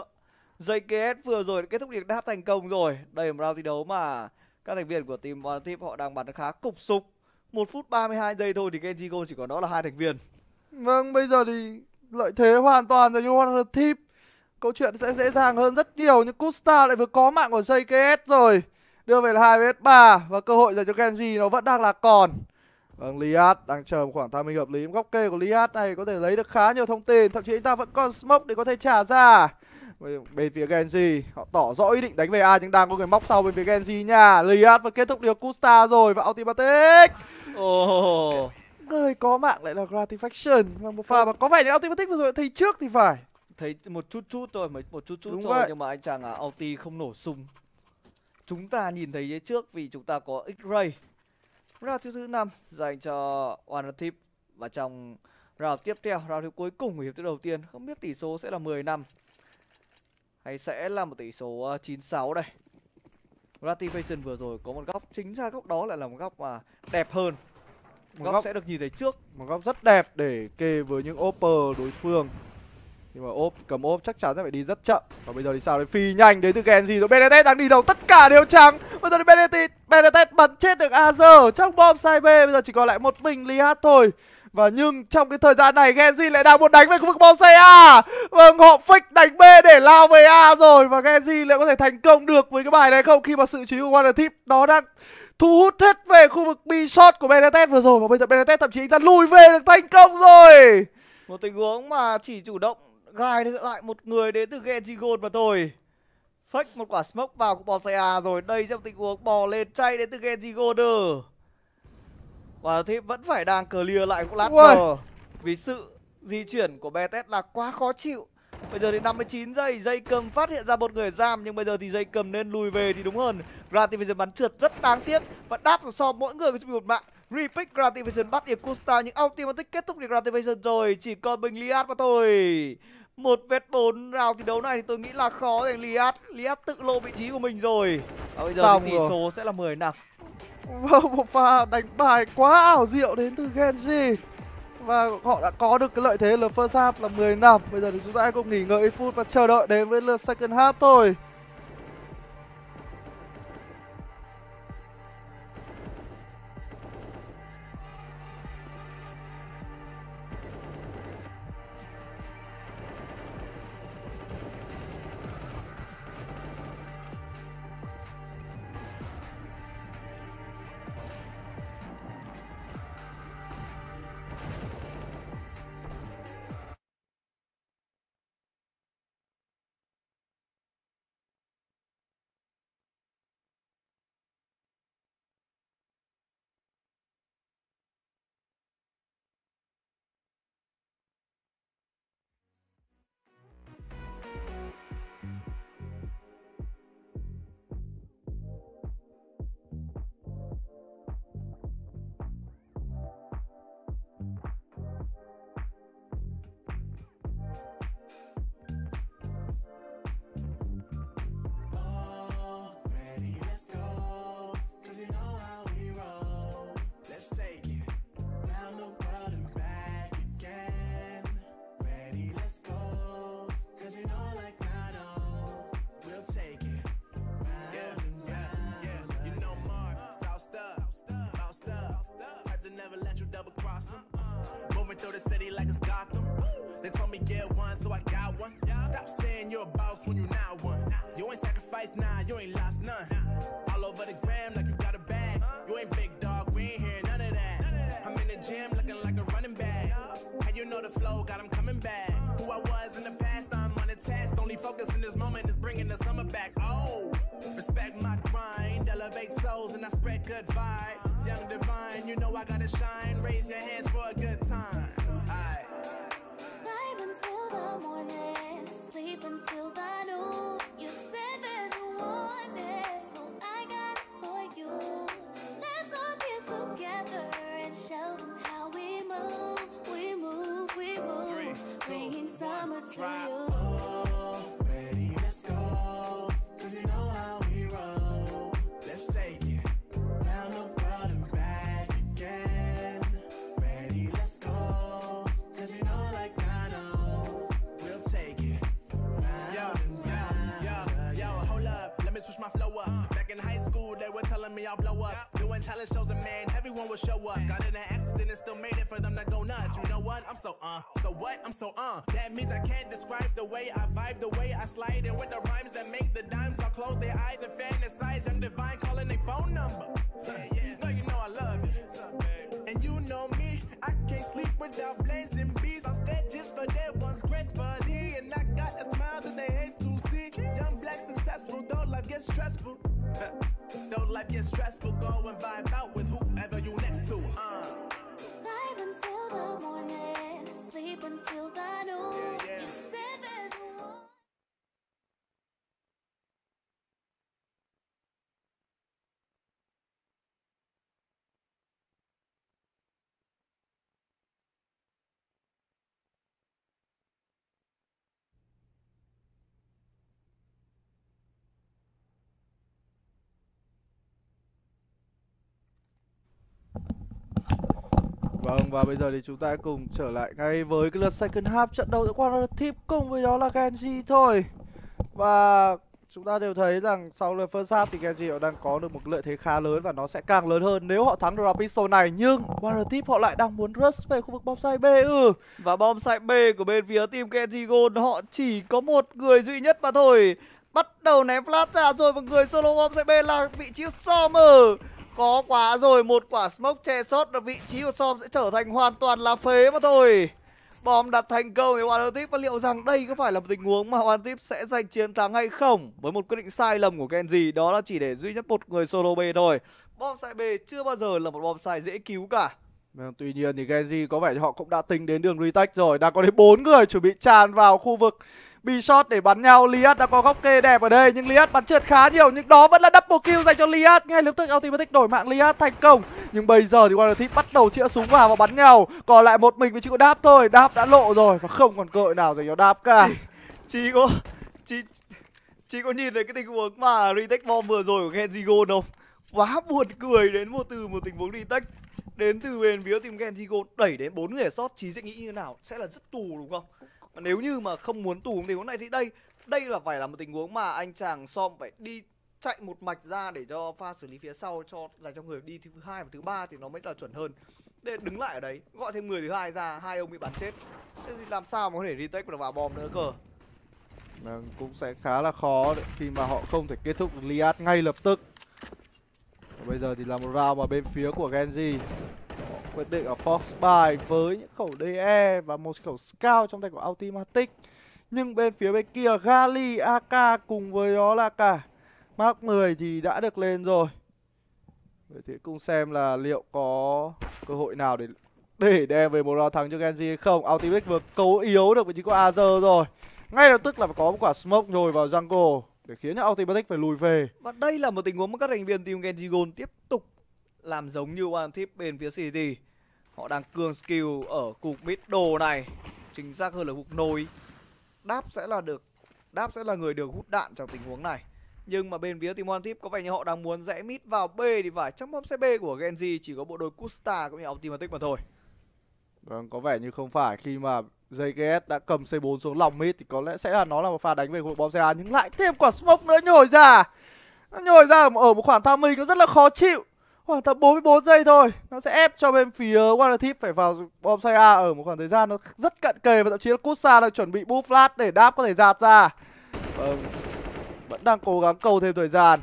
Dây KS vừa rồi kết thúc việc đã thành công rồi. Đây là một round thi đấu mà các thành viên của team One Tip họ đang bắn khá cục sục. 1 phút 32 giây thôi thì Kenji Gold chỉ còn đó là hai thành viên. Vâng, bây giờ thì lợi thế hoàn toàn dành cho One Tip Câu chuyện sẽ dễ dàng hơn rất nhiều nhưng Costa lại vừa có mạng của JKS rồi. Đưa về là 2 vs ba và cơ hội dành cho Genji nó vẫn đang là còn. Vâng, Liat đang chờ một khoảng thời minh hợp lý. Góc kê của Liad này có thể lấy được khá nhiều thông tin. Thậm chí anh ta vẫn còn smoke để có thể trả ra. Bên phía Genji, họ tỏ rõ ý định đánh về A nhưng đang có người móc sau bên phía Genji nha. Liad vừa kết thúc được Kusta rồi và Ultimatic. Oh. Người có mạng lại là Gratification. Và vâng, một pha mà có vẻ như Ultimatic vừa rồi thì trước thì phải thấy một chút chút thôi mới một chút chút Đúng thôi vậy. nhưng mà anh chàng à, không nổ súng chúng ta nhìn thấy phía trước vì chúng ta có x-ray round thứ thứ năm dành cho one tip và trong rào tiếp theo rào thứ cuối cùng của hiệp thứ đầu tiên không biết tỷ số sẽ là 10 năm hay sẽ là một tỷ số 96 ờ, đây Gratification vừa rồi có một góc chính ra góc đó lại là một góc mà đẹp hơn một góc, góc sẽ được nhìn thấy trước một góc rất đẹp để kề với những Opper đối phương nhưng mà ốp cầm ốp chắc chắn sẽ phải đi rất chậm và bây giờ thì sao đấy phi nhanh đến từ Genji rồi benetet đang đi đầu tất cả đều trắng bây giờ thì benetet Benetez bật chết được Azur trong bom sai B bây giờ chỉ còn lại một mình Lihat thôi và nhưng trong cái thời gian này Genji lại đang muốn đánh về khu vực bom xe A Vâng họ fake đánh B để lao về A rồi Và Genji liệu có thể thành công được với cái bài này không Khi mà sự chú của Wonder Tip nó đang thu hút hết về khu vực B shot của benetet vừa rồi Và bây giờ benetet thậm chí anh ta lùi về được thành công rồi Một tình huống mà chỉ chủ động gai được lại một người đến từ Genji Gold mà thôi Fake một quả smoke vào của Bonsai à rồi Đây trong tình huống bò lên chay đến từ Genji Gold Và thế vẫn phải đang clear lại cũng lát mờ Vì sự di chuyển của Betet là quá khó chịu Bây giờ thì 59 giây, dây cầm phát hiện ra một người giam Nhưng bây giờ thì dây cầm nên lùi về thì đúng hơn Gratification bắn trượt rất đáng tiếc Và đáp vào so mỗi người có chuẩn một mạng Repick Gratification bắt Yakusta Nhưng ultimate kết thúc thì Gratification rồi Chỉ còn mình Liad và thôi một vết bốn rào thi đấu này thì tôi nghĩ là khó dành Liat. Liat tự lộ vị trí của mình rồi. Và bây giờ Xong tỷ rồi. số sẽ là 10 năm. Vâng, một pha đánh bài quá ảo diệu đến từ Genji. Và họ đã có được cái lợi thế là first half là 10 năm. Bây giờ thì chúng ta hãy cùng nghỉ ngơi phút và chờ đợi đến với lượt second half thôi. low, got him coming back. Who I was in the past, I'm unattached. Only focus in this moment is bringing the summer back. Oh, respect my grind, elevate souls, and I spread good vibes. Young divine, you know I gotta shine. Raise your hands for a good time. bringing summer to Drop you. Ready, let's go. Cause you know how we roll. Let's take it down the road and back again. Ready, let's go. Cause you know, like I know, we'll take it. Round yo, and round yo, yo, yo, hold up. Let me switch my flow up. Back in high school, they were telling me I'll blow up. Doing talent shows, and man, everyone will show up. Got in the and still made it for them to go nuts. You know what? I'm so uh, so what? I'm so uh. That means I can't describe the way I vibe, the way I slide, and with the rhymes that make the dimes, I'll close their eyes and fantasize. I'm divine, calling their phone number. Yeah, yeah. no, you know I love it. And you know me, I can't sleep without blazing beats. I'm stay just for that one's gracefully, and I got a smile that they hate to see. Young black successful, though life gets stressful. [laughs] though life gets stressful, go and vibe out with whoever you next to. Uh morning, sleep until the noon. Vâng và bây giờ thì chúng ta cùng trở lại ngay với cái lượt second half trận đấu giữa Quadra Thiếp cùng với đó là Genji thôi. Và chúng ta đều thấy rằng sau lượt first half thì Genji họ đang có được một lợi thế khá lớn và nó sẽ càng lớn hơn nếu họ thắng được round pistol này nhưng Warrior Tip họ lại đang muốn rush về khu vực bom site B ừ và bom site B của bên phía team Genji Gold họ chỉ có một người duy nhất mà thôi bắt đầu ném flash ra rồi và người solo bom site B là vị trí Stormer Khó quá rồi, một quả smoke che sót và vị trí của Som sẽ trở thành hoàn toàn là phế mà thôi. Bom đặt thành công thì Hoàn Tip và liệu rằng đây có phải là một tình huống mà Hoàn Tip sẽ giành chiến thắng hay không? Với một quyết định sai lầm của Kenji, đó là chỉ để duy nhất một người solo B thôi. Bom sai B chưa bao giờ là một bom sai dễ cứu cả. Vâng, tuy nhiên thì Genji có vẻ họ cũng đã tính đến đường retake rồi đã có đến bốn người chuẩn bị tràn vào khu vực bi shot để bắn nhau liat đã có góc kê đẹp ở đây nhưng liat bắn trượt khá nhiều nhưng đó vẫn là double kill dành cho liat ngay lập tức ultimatic đổi mạng liat thành công nhưng bây giờ thì Warner bắt đầu chĩa súng vào và bắn nhau còn lại một mình với chỉ có đáp thôi đáp đã lộ rồi và không còn cợi nào dành cho đáp cả chỉ, có chỉ chỉ có nhìn thấy cái tình huống mà retake bom vừa rồi của genzigo đâu quá buồn cười đến một từ một tình huống retake đến từ bên phía team genzigo đẩy đến bốn người shot chỉ sẽ nghĩ như thế nào sẽ là rất tù đúng không và nếu như mà không muốn tù tình huống này thì đây Đây là phải là một tình huống mà anh chàng Som phải đi chạy một mạch ra để cho pha xử lý phía sau cho dành cho người đi thứ hai và thứ ba thì nó mới là chuẩn hơn để đứng lại ở đấy gọi thêm người thứ hai ra hai ông bị bắn chết thế thì làm sao mà có thể retake được vào bom nữa cơ Vâng, cũng sẽ khá là khó khi mà họ không thể kết thúc Liad ngay lập tức. Và bây giờ thì là một round mà bên phía của Genji quyết định ở Fox By với những khẩu DE và một khẩu Scout trong tay của Automatic. Nhưng bên phía bên kia Gali, AK cùng với đó là cả Mark 10 thì đã được lên rồi. Vậy thì cùng xem là liệu có cơ hội nào để để đem về một lo thắng cho Genji hay không. Ultimate vừa cấu yếu được vị trí của Azer rồi. Ngay lập tức là có một quả smoke nhồi vào jungle để khiến cho Ultimate phải lùi về. Và đây là một tình huống mà các thành viên team Genji Gold tiếp tục làm giống như one tip bên phía City. Họ đang cường skill ở cục middle này, chính xác hơn là cục nồi Đáp sẽ là được Đáp sẽ là người được hút đạn trong tình huống này. Nhưng mà bên phía team One Tip có vẻ như họ đang muốn rẽ mid vào B thì phải trong bom xe B của Genji chỉ có bộ đôi Custa cũng như Optimatic mà thôi. Vâng, có vẻ như không phải khi mà JKS đã cầm C4 xuống lòng mid thì có lẽ sẽ là nó là một pha đánh về hội vực bom xe A nhưng lại thêm quả smoke nữa nhồi ra. Nó nhồi ra ở một khoảng timing nó rất là khó chịu khoảng tầm 44 giây thôi nó sẽ ép cho bên phía Water phải vào bom say A ở một khoảng thời gian nó rất cận kề và thậm chí là Kusa đang chuẩn bị buff flash để đáp có thể giạt ra vâng vẫn đang cố gắng cầu thêm thời gian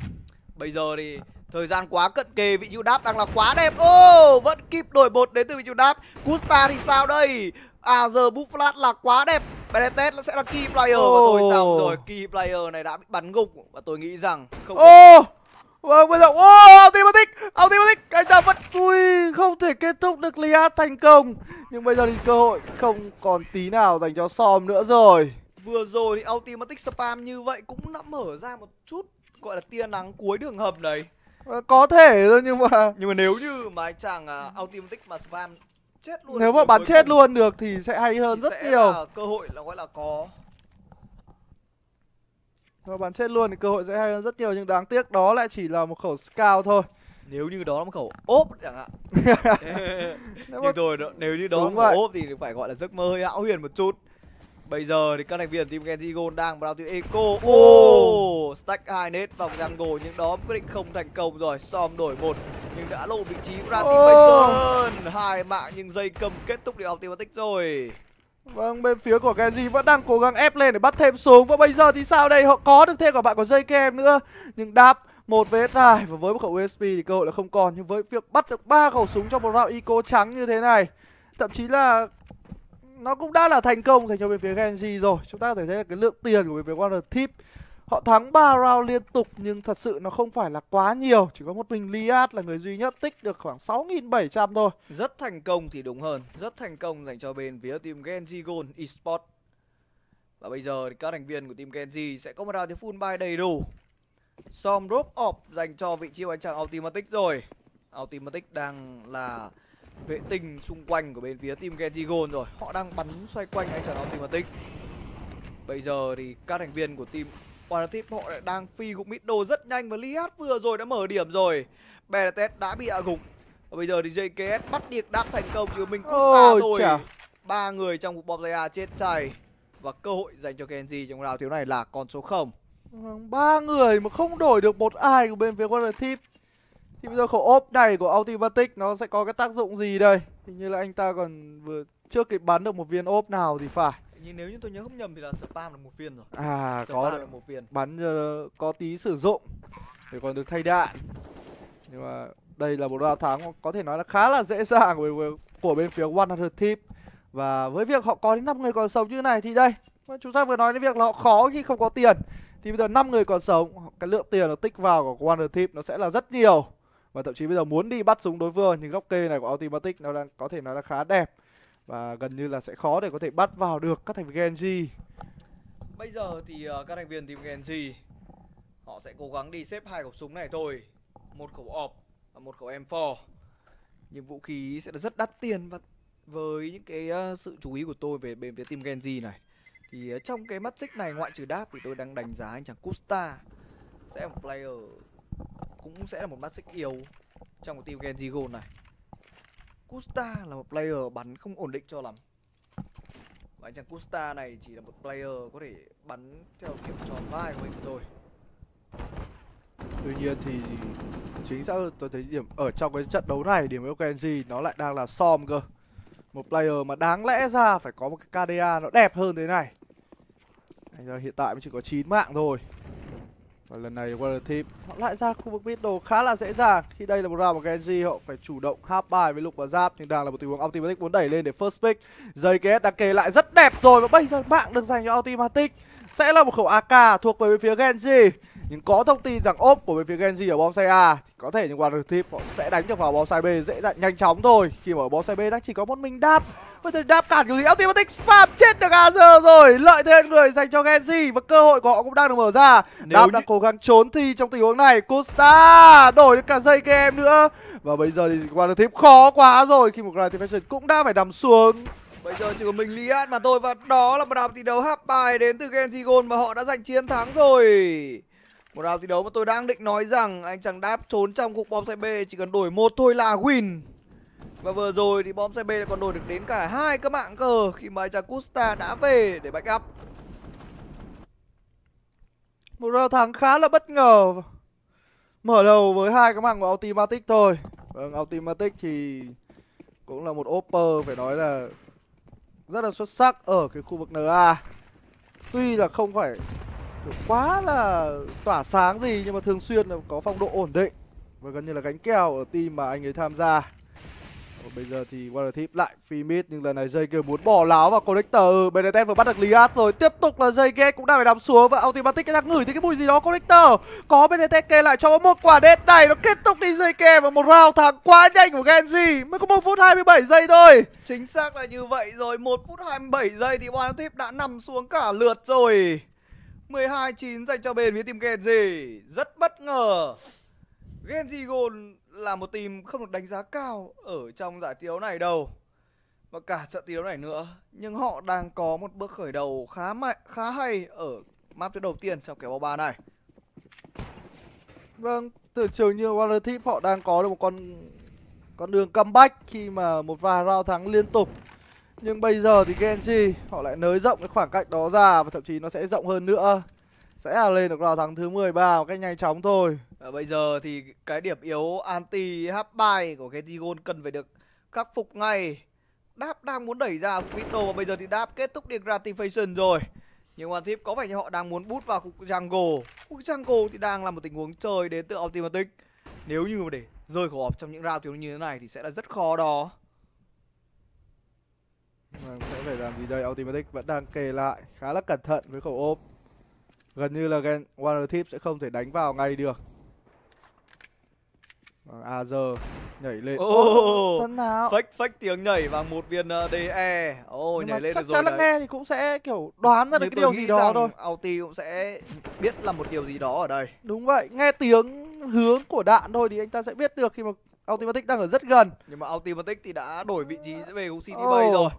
bây giờ thì Thời gian quá cận kề vị trí đáp đang là quá đẹp Ô oh, vẫn kịp đổi bột đến từ vị trí đáp Custa thì sao đây À giờ Bufflat là quá đẹp Benetez sẽ là key player oh. Và tôi xong rồi Key player này đã bị bắn gục Và tôi nghĩ rằng không oh. Vâng, bây giờ... Wow, Ultimatic! Ultimatic! Anh ta vẫn... Ui, không thể kết thúc được Liat thành công. Nhưng bây giờ thì cơ hội không còn tí nào dành cho Som nữa rồi. Vừa rồi thì Ultimatic spam như vậy cũng đã mở ra một chút gọi là tia nắng cuối đường hầm đấy. Ờ, có thể thôi nhưng mà... Nhưng mà nếu như mà anh chàng à, uh, Ultimatic mà spam chết luôn... Nếu mà bắn chết cùng, luôn được thì sẽ hay hơn rất nhiều. cơ hội là gọi là có và bắn chết luôn thì cơ hội dễ hay hơn rất nhiều nhưng đáng tiếc đó lại chỉ là một khẩu scout thôi nếu như đó là một khẩu ốp chẳng hạn [laughs] nhưng mà... rồi nếu như đó là một khẩu vậy. ốp thì phải gọi là giấc mơ hơi hão huyền một chút bây giờ thì các thành viên team Genji Gold đang vào team Eco oh. stack hai nết vòng jungle nhưng đó quyết định không thành công rồi som đổi một nhưng đã lộ vị trí ra team oh. hai mạng nhưng dây cầm kết thúc được tích rồi Vâng, bên phía của Genji vẫn đang cố gắng ép lên để bắt thêm súng Và bây giờ thì sao đây? Họ có được thêm cả bạn của JKM nữa Nhưng đáp một vết tài và với một khẩu USP thì cơ hội là không còn nhưng với việc bắt được ba khẩu súng trong một round eco trắng như thế này thậm chí là nó cũng đã là thành công dành cho bên phía Genji rồi chúng ta có thể thấy là cái lượng tiền của bên phía Warner Tip Họ thắng 3 round liên tục nhưng thật sự nó không phải là quá nhiều. Chỉ có một mình Liat là người duy nhất tích được khoảng 6.700 thôi. Rất thành công thì đúng hơn. Rất thành công dành cho bên phía team Genji Gold Esports. Và bây giờ thì các thành viên của team Genji sẽ có một round full buy đầy đủ. Storm drop off dành cho vị trí của anh chàng automatic rồi. automatic đang là vệ tinh xung quanh của bên phía team Genji Gold rồi. Họ đang bắn xoay quanh anh chàng automatic Bây giờ thì các thành viên của team Quả họ lại đang phi cũng mid đồ rất nhanh và Lihat vừa rồi đã mở điểm rồi. Beretet đã bị hạ gục. Và bây giờ thì JKS bắt điệp đáp thành công chứ mình cũng ba rồi. Ba người trong vụ bom ra chết chày và cơ hội dành cho Kenji trong round thiếu này là con số 0. Vâng, ba người mà không đổi được một ai của bên phía Water Thì bây giờ khẩu ốp này của Ultimatic nó sẽ có cái tác dụng gì đây? Hình như là anh ta còn vừa chưa kịp bắn được một viên ốp nào thì phải nhưng nếu như tôi nhớ không nhầm thì là spam được một viên rồi à spam có được một viên bắn uh, có tí sử dụng để còn được thay đạn nhưng mà đây là một round thắng có thể nói là khá là dễ dàng của, của bên phía One Hundred Tip và với việc họ có đến 5 người còn sống như này thì đây chúng ta vừa nói đến việc là họ khó khi không có tiền thì bây giờ 5 người còn sống cái lượng tiền nó tích vào của One Hundred Tip nó sẽ là rất nhiều và thậm chí bây giờ muốn đi bắt súng đối phương nhưng góc kê này của Automatic nó đang có thể nói là khá đẹp và gần như là sẽ khó để có thể bắt vào được các thành viên Genji. Bây giờ thì ờ, các thành viên team Genji họ sẽ cố gắng đi xếp hai khẩu súng này thôi, một khẩu ọp và một khẩu M4. Nhưng vũ khí sẽ là rất đắt tiền và với những cái ờ, sự chú ý của tôi về bên phía team Genji này thì ờ, trong cái mắt xích này ngoại trừ đáp thì tôi đang đánh giá anh chàng Kusta sẽ là một player cũng sẽ là một mắt xích yếu trong cái team Genji Gold này Custa là một player bắn không ổn định cho lắm Và anh chàng Custa này chỉ là một player có thể bắn theo kiểu tròn vai của mình thôi. Tuy nhiên thì chính xác tôi thấy điểm ở trong cái trận đấu này điểm yếu của NG nó lại đang là Som cơ Một player mà đáng lẽ ra phải có một cái KDA nó đẹp hơn thế này hiện tại mới chỉ có 9 mạng thôi và lần này Warrior Team họ lại ra khu vực middle khá là dễ dàng Khi đây là một round của Genji họ phải chủ động half bài với Lục và Giáp Nhưng đang là một tình huống Ultimatic muốn đẩy lên để first pick Giây KS đang kề lại rất đẹp rồi và bây giờ mạng được dành cho Ultimatic Sẽ là một khẩu AK thuộc về phía Genji nhưng có thông tin rằng ốp của bên phía Genji ở bom xe A thì có thể những quả được tip họ sẽ đánh được vào bom sai B dễ dàng nhanh chóng thôi khi mà ở bom sai B đang chỉ có một mình đáp bây giờ đáp cản kiểu gì Optimatic spam chết được Azer rồi lợi thế người dành cho Genji và cơ hội của họ cũng đang được mở ra Nếu đáp như... đang cố gắng trốn thì trong tình huống này Costa đổi được cả dây game nữa và bây giờ thì quả được tip khó quá rồi khi một fashion cũng đã phải nằm xuống Bây giờ chỉ có mình Liat mà thôi và đó là một đạp thi đấu hấp bài đến từ Genji Gold mà họ đã giành chiến thắng rồi. Một round thi đấu mà tôi đang định nói rằng anh chàng đáp trốn trong cục bom xe B chỉ cần đổi một thôi là win. Và vừa rồi thì bom xe B còn đổi được đến cả hai các mạng cờ khi mà anh chàng Custa đã về để back up. Một rào thắng khá là bất ngờ. Mở đầu với hai cái mạng của Ultimatic thôi. Vâng, Ultimatic thì cũng là một Opper phải nói là rất là xuất sắc ở cái khu vực NA. Tuy là không phải quá là tỏa sáng gì nhưng mà thường xuyên là có phong độ ổn định và gần như là gánh kèo ở team mà anh ấy tham gia và bây giờ thì Water Thief lại phi mid nhưng lần này JK muốn bỏ láo vào connector ừ, Benetton vừa bắt được Liat rồi tiếp tục là JK cũng đang phải đắm xuống và Automatic đang ngửi thấy cái mùi gì đó connector có Benetton kê lại cho một quả đét này nó kết thúc đi JK và một round thắng quá nhanh của Genji mới có một phút 27 giây thôi chính xác là như vậy rồi một phút 27 giây thì Water Thief đã nằm xuống cả lượt rồi 12 9 dành cho bên phía team Genji. Rất bất ngờ. Genji Gold là một team không được đánh giá cao ở trong giải thi đấu này đâu. Và cả trận thi đấu này nữa, nhưng họ đang có một bước khởi đầu khá mạnh, khá hay ở map trận đầu tiên trong kẻ bao ba này. Vâng, từ chừng như Water Tip họ đang có được một con con đường comeback khi mà một vài round thắng liên tục nhưng bây giờ thì Genji họ lại nới rộng cái khoảng cách đó ra và thậm chí nó sẽ rộng hơn nữa. Sẽ là lên được vào thắng thứ 13 một cách nhanh chóng thôi. À, bây giờ thì cái điểm yếu anti hấp bay của Genji Gold cần phải được khắc phục ngay. Đáp đang muốn đẩy ra Quito và bây giờ thì Đáp kết thúc Gratification rồi. Nhưng mà Thiếp có vẻ như họ đang muốn bút vào Khu Jungle. Cục Jungle thì đang là một tình huống chơi đến từ Optimatic. Nếu như mà để rơi khẩu trong những round thiếu như thế này thì sẽ là rất khó đó. Vâng, sẽ phải làm gì đây? Automatic vẫn đang kề lại khá là cẩn thận với khẩu ôm. Gần như là Gen Water Tip sẽ không thể đánh vào ngay được. Vâng, à, AZ nhảy lên. Ô, oh, nào. Fake fake tiếng nhảy và một viên uh, ờ, DE. Ô oh, nhảy lên được rồi. Chắc chắn là nghe thì cũng sẽ kiểu đoán ra được cái điều gì đó thôi. Auti cũng sẽ biết là một điều gì đó ở đây. Đúng vậy, nghe tiếng hướng của đạn thôi thì anh ta sẽ biết được khi mà Automatic đang ở rất gần. Nhưng mà Automatic thì đã đổi vị trí về City oh. Bay rồi.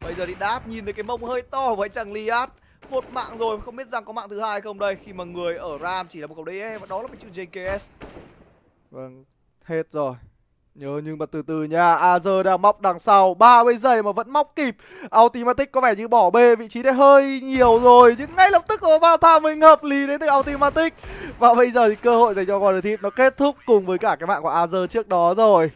Bây giờ thì đáp nhìn thấy cái mông hơi to của anh chàng Liat một mạng rồi không biết rằng có mạng thứ hai không đây khi mà người ở ram chỉ là một cầu đế và đó là cái chữ jks vâng hết rồi Nhớ nhưng mà từ từ nha Azer đang móc đằng sau 30 giây mà vẫn móc kịp Automatic có vẻ như bỏ bê vị trí đấy hơi nhiều rồi Nhưng ngay lập tức nó vào tham mình hợp lý đến từ Automatic Và bây giờ thì cơ hội dành cho Golden Thief Nó kết thúc cùng với cả cái mạng của Azer trước đó rồi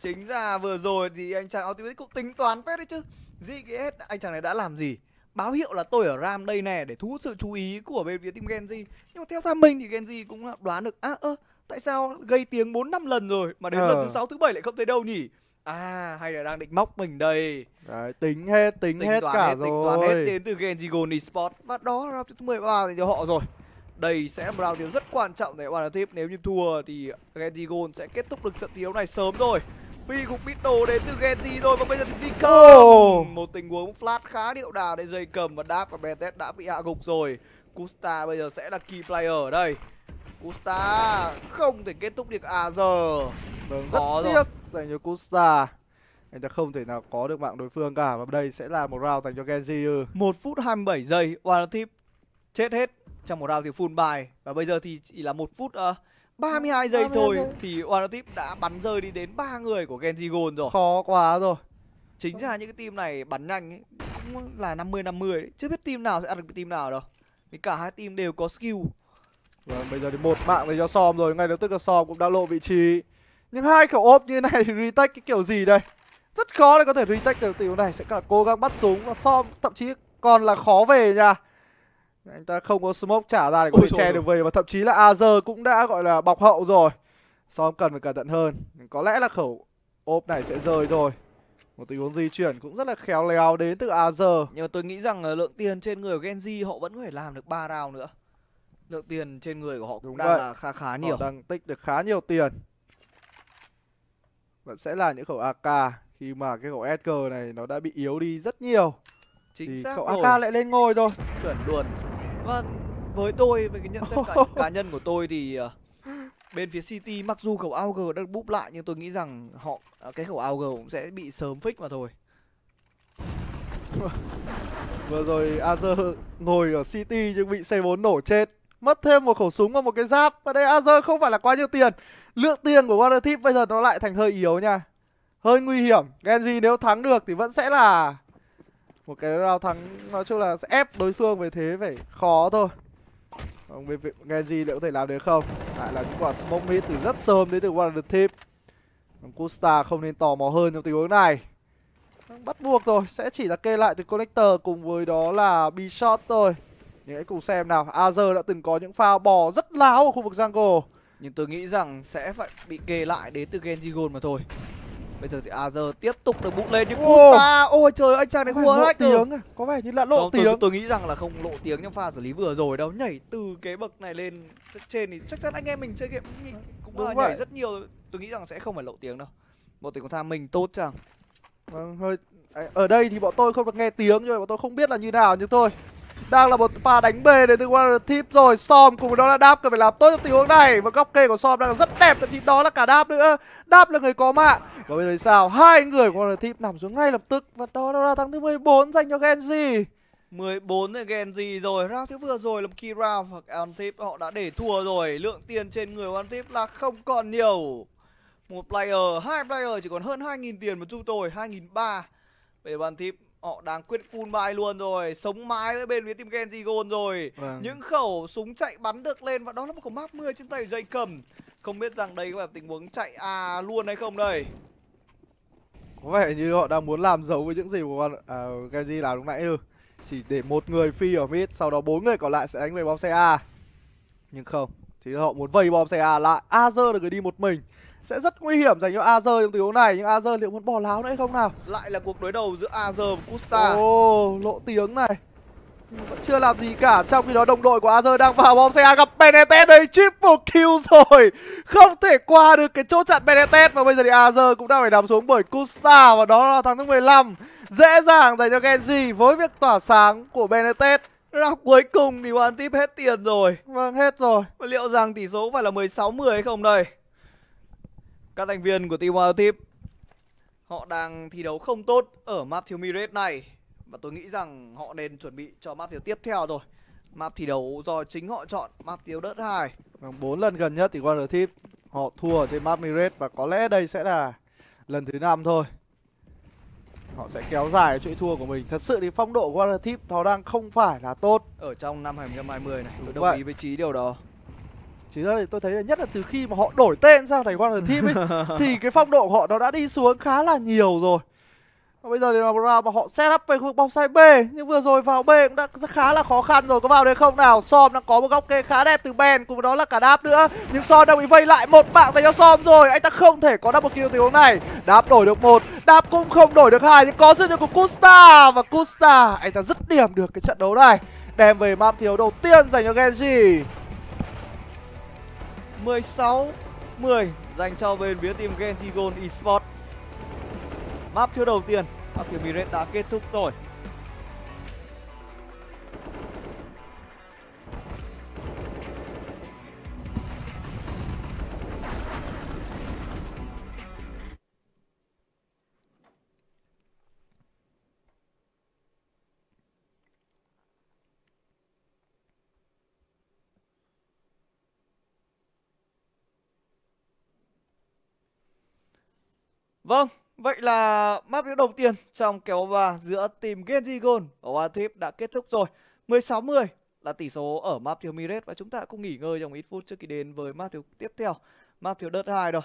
Chính ra vừa rồi thì anh chàng Automatic cũng tính toán phết đấy chứ ZGS anh chàng này đã làm gì báo hiệu là tôi ở ram đây nè để thu hút sự chú ý của bên phía team Genji nhưng mà theo tham mình thì Genji cũng đoán được à ơ tại sao gây tiếng bốn năm lần rồi mà đến ờ. lần thứ sáu thứ bảy lại không thấy đâu nhỉ à hay là đang định móc mình đây Đấy, tính hết tính, tính hết cả hết, rồi tính toán hết đến từ Genji Gold Esports và đó là thứ 13 dành cho họ rồi đây sẽ là một round rất quan trọng để One Tip Nếu như thua thì Genji Gold sẽ kết thúc được trận thi đấu này sớm rồi Phi cũng biết đồ đến từ Genji rồi và bây giờ thì Zika oh. Một tình huống flat khá điệu đà đến dây cầm và đáp và Betet đã bị hạ gục rồi Kusta bây giờ sẽ là key player ở đây Kusta không thể kết thúc được à giờ Vâng, rất tiếc rồi. dành cho Kusta Anh ta không thể nào có được mạng đối phương cả Và đây sẽ là một round dành cho Genji ừ. 1 phút 27 giây One Tip chết hết trong một round thì full bài và bây giờ thì chỉ là một phút uh, ờ, 32 giây thôi 30. thì Wanotip đã bắn rơi đi đến ba người của Genji Gold rồi. Khó quá rồi. Chính ra những cái team này bắn nhanh ấy, cũng là 50 50 đấy. Chưa biết team nào sẽ ăn được team nào đâu. Vì cả hai team đều có skill. và vâng, bây giờ thì một mạng dành cho Som rồi, ngay lập tức là Som cũng đã lộ vị trí. Nhưng hai khẩu ốp như này thì retake cái kiểu gì đây? Rất khó để có thể retake được tiểu này sẽ cả cố gắng bắt súng và Som thậm chí còn là khó về nha anh ta không có smoke trả ra để có Ôi thể che được về và thậm chí là Azer cũng đã gọi là bọc hậu rồi Son cần phải cẩn thận hơn có lẽ là khẩu ốp này sẽ rơi rồi một tình huống di chuyển cũng rất là khéo léo đến từ Azer nhưng mà tôi nghĩ rằng ờ, lượng tiền trên người của Genji họ vẫn có thể làm được ba round nữa lượng tiền trên người của họ cũng Đúng đang vậy. là khá khá nhiều họ đang tích được khá nhiều tiền vẫn sẽ là những khẩu AK khi mà cái khẩu SG này nó đã bị yếu đi rất nhiều Chính thì xác khẩu AK lại lên ngôi thôi chuẩn luôn vâng với tôi với cái nhận xét cá, [laughs] cá nhân của tôi thì ờ, bên phía City mặc dù khẩu AOG đã búp lại nhưng tôi nghĩ rằng họ ờ, cái khẩu AOG cũng sẽ bị sớm fix mà thôi. [laughs] Vừa rồi Azer ngồi ở City nhưng bị C4 nổ chết Mất thêm một khẩu súng và một cái giáp Và đây Azer không phải là quá nhiều tiền Lượng tiền của Water bây giờ nó lại thành hơi yếu nha Hơi nguy hiểm Genji nếu thắng được thì vẫn sẽ là một cái round thắng nói chung là sẽ ép đối phương về thế phải khó thôi không biết Genji liệu có thể làm được không lại là những quả smoke hit từ rất sớm đến từ Wonder Tip Custa không nên tò mò hơn trong tình huống này bắt buộc rồi sẽ chỉ là kê lại từ connector cùng với đó là b shot thôi nhưng hãy cùng xem nào Azer đã từng có những pha bò rất láo ở khu vực jungle nhưng tôi nghĩ rằng sẽ phải bị kê lại đến từ Genji Gold mà thôi Bây giờ thì Azer tiếp tục được bụng lên nhưng Gusta Ôi trời anh chàng này vừa hack tiếng à. Có vẻ như là lộ không, tiếng tôi, tôi nghĩ rằng là không lộ tiếng trong pha xử lý vừa rồi đâu Nhảy từ cái bậc này lên trên thì chắc chắn anh em mình chơi game cũng Đúng à, vậy. nhảy rất nhiều Tôi nghĩ rằng sẽ không phải lộ tiếng đâu Một tình con tham mình tốt chẳng Vâng hơi ờ, ở đây thì bọn tôi không được nghe tiếng nhưng mà bọn tôi không biết là như nào như thôi đang là một pha đánh bê đến từ tip rồi Som cùng với đó là Đáp cần phải làm tốt trong tình huống này và góc kê của Som đang rất đẹp tại thím đó là cả Đáp nữa Đáp là người có mạng và bây giờ thì sao hai người của tip nằm xuống ngay lập tức và đó là thắng thứ 14 dành cho Genji 14 là Genji rồi ra thứ vừa rồi là Kira hoặc Antip họ đã để thua rồi Lượng tiền trên người của Antip là không còn nhiều Một player, hai player chỉ còn hơn 2.000 tiền mà chúng hai nghìn ba Về bàn tip Họ đang quyết full bài luôn rồi Sống mãi với bên phía team Genji Gold rồi vâng. Những khẩu súng chạy bắn được lên Và đó là một khẩu map 10 trên tay dây cầm Không biết rằng đây có phải tình huống chạy à luôn hay không đây Có vẻ như họ đang muốn làm giấu với những gì của con à, Genji làm lúc nãy thôi Chỉ để một người phi ở mid Sau đó bốn người còn lại sẽ đánh về bom xe A Nhưng không Thì họ muốn vây bom xe A lại Azer được người đi một mình sẽ rất nguy hiểm dành cho Azer trong tình huống này nhưng Azer liệu muốn bỏ láo nữa hay không nào lại là cuộc đối đầu giữa Azer và Kusta ô oh, lộ tiếng này vẫn chưa làm gì cả trong khi đó đồng đội của Azer đang vào bom xe gặp Benetet đây chip một kill rồi không thể qua được cái chốt chặn Benetet và bây giờ thì Azer cũng đang phải nằm xuống bởi Kusta và đó là thắng thứ 15 dễ dàng dành cho Genji với việc tỏa sáng của Benetet. Round cuối cùng thì hoàn Tip hết tiền rồi Vâng hết rồi Và Liệu rằng tỷ số phải là 16-10 hay không đây các thành viên của team Wild Họ đang thi đấu không tốt ở map thiếu Mirage này Và tôi nghĩ rằng họ nên chuẩn bị cho map thiếu tiếp theo rồi Map thi đấu do chính họ chọn Map thiếu đất hai vâng, bốn lần gần nhất thì Wild Thief Họ thua ở trên map Mirage Và có lẽ đây sẽ là lần thứ năm thôi Họ sẽ kéo dài chuỗi thua của mình Thật sự thì phong độ của Wild Thief Nó đang không phải là tốt Ở trong năm 2020 này Tôi đồng ý với Trí điều đó chỉ ra thì tôi thấy là nhất là từ khi mà họ đổi tên sang thành Wonder Team ấy [laughs] thì cái phong độ của họ nó đã đi xuống khá là nhiều rồi bây giờ thì là round mà họ set up về khu vực bóng sai B nhưng vừa rồi vào B cũng đã khá là khó khăn rồi có vào đây không nào Som đang có một góc kê khá đẹp từ Ben cùng với đó là cả đáp nữa nhưng Som đang bị vây lại một mạng dành cho Som rồi anh ta không thể có double kill từ hướng này đáp đổi được một đáp cũng không đổi được hai nhưng có sự được của Kusta và Kusta anh ta dứt điểm được cái trận đấu này đem về mam thiếu đầu tiên dành cho Genji 16 10 dành cho bên phía team Genji Gold Esports. Map chưa đầu tiên, Alchemy Red đã kết thúc rồi. Vâng, vậy là map đấu đầu tiên trong kèo ba giữa team Genji Gold và Warthip đã kết thúc rồi. 16-10 là tỷ số ở map thiếu Miret và chúng ta cũng nghỉ ngơi trong ít phút trước khi đến với map thiếu tiếp theo, map thiếu đợt 2 rồi.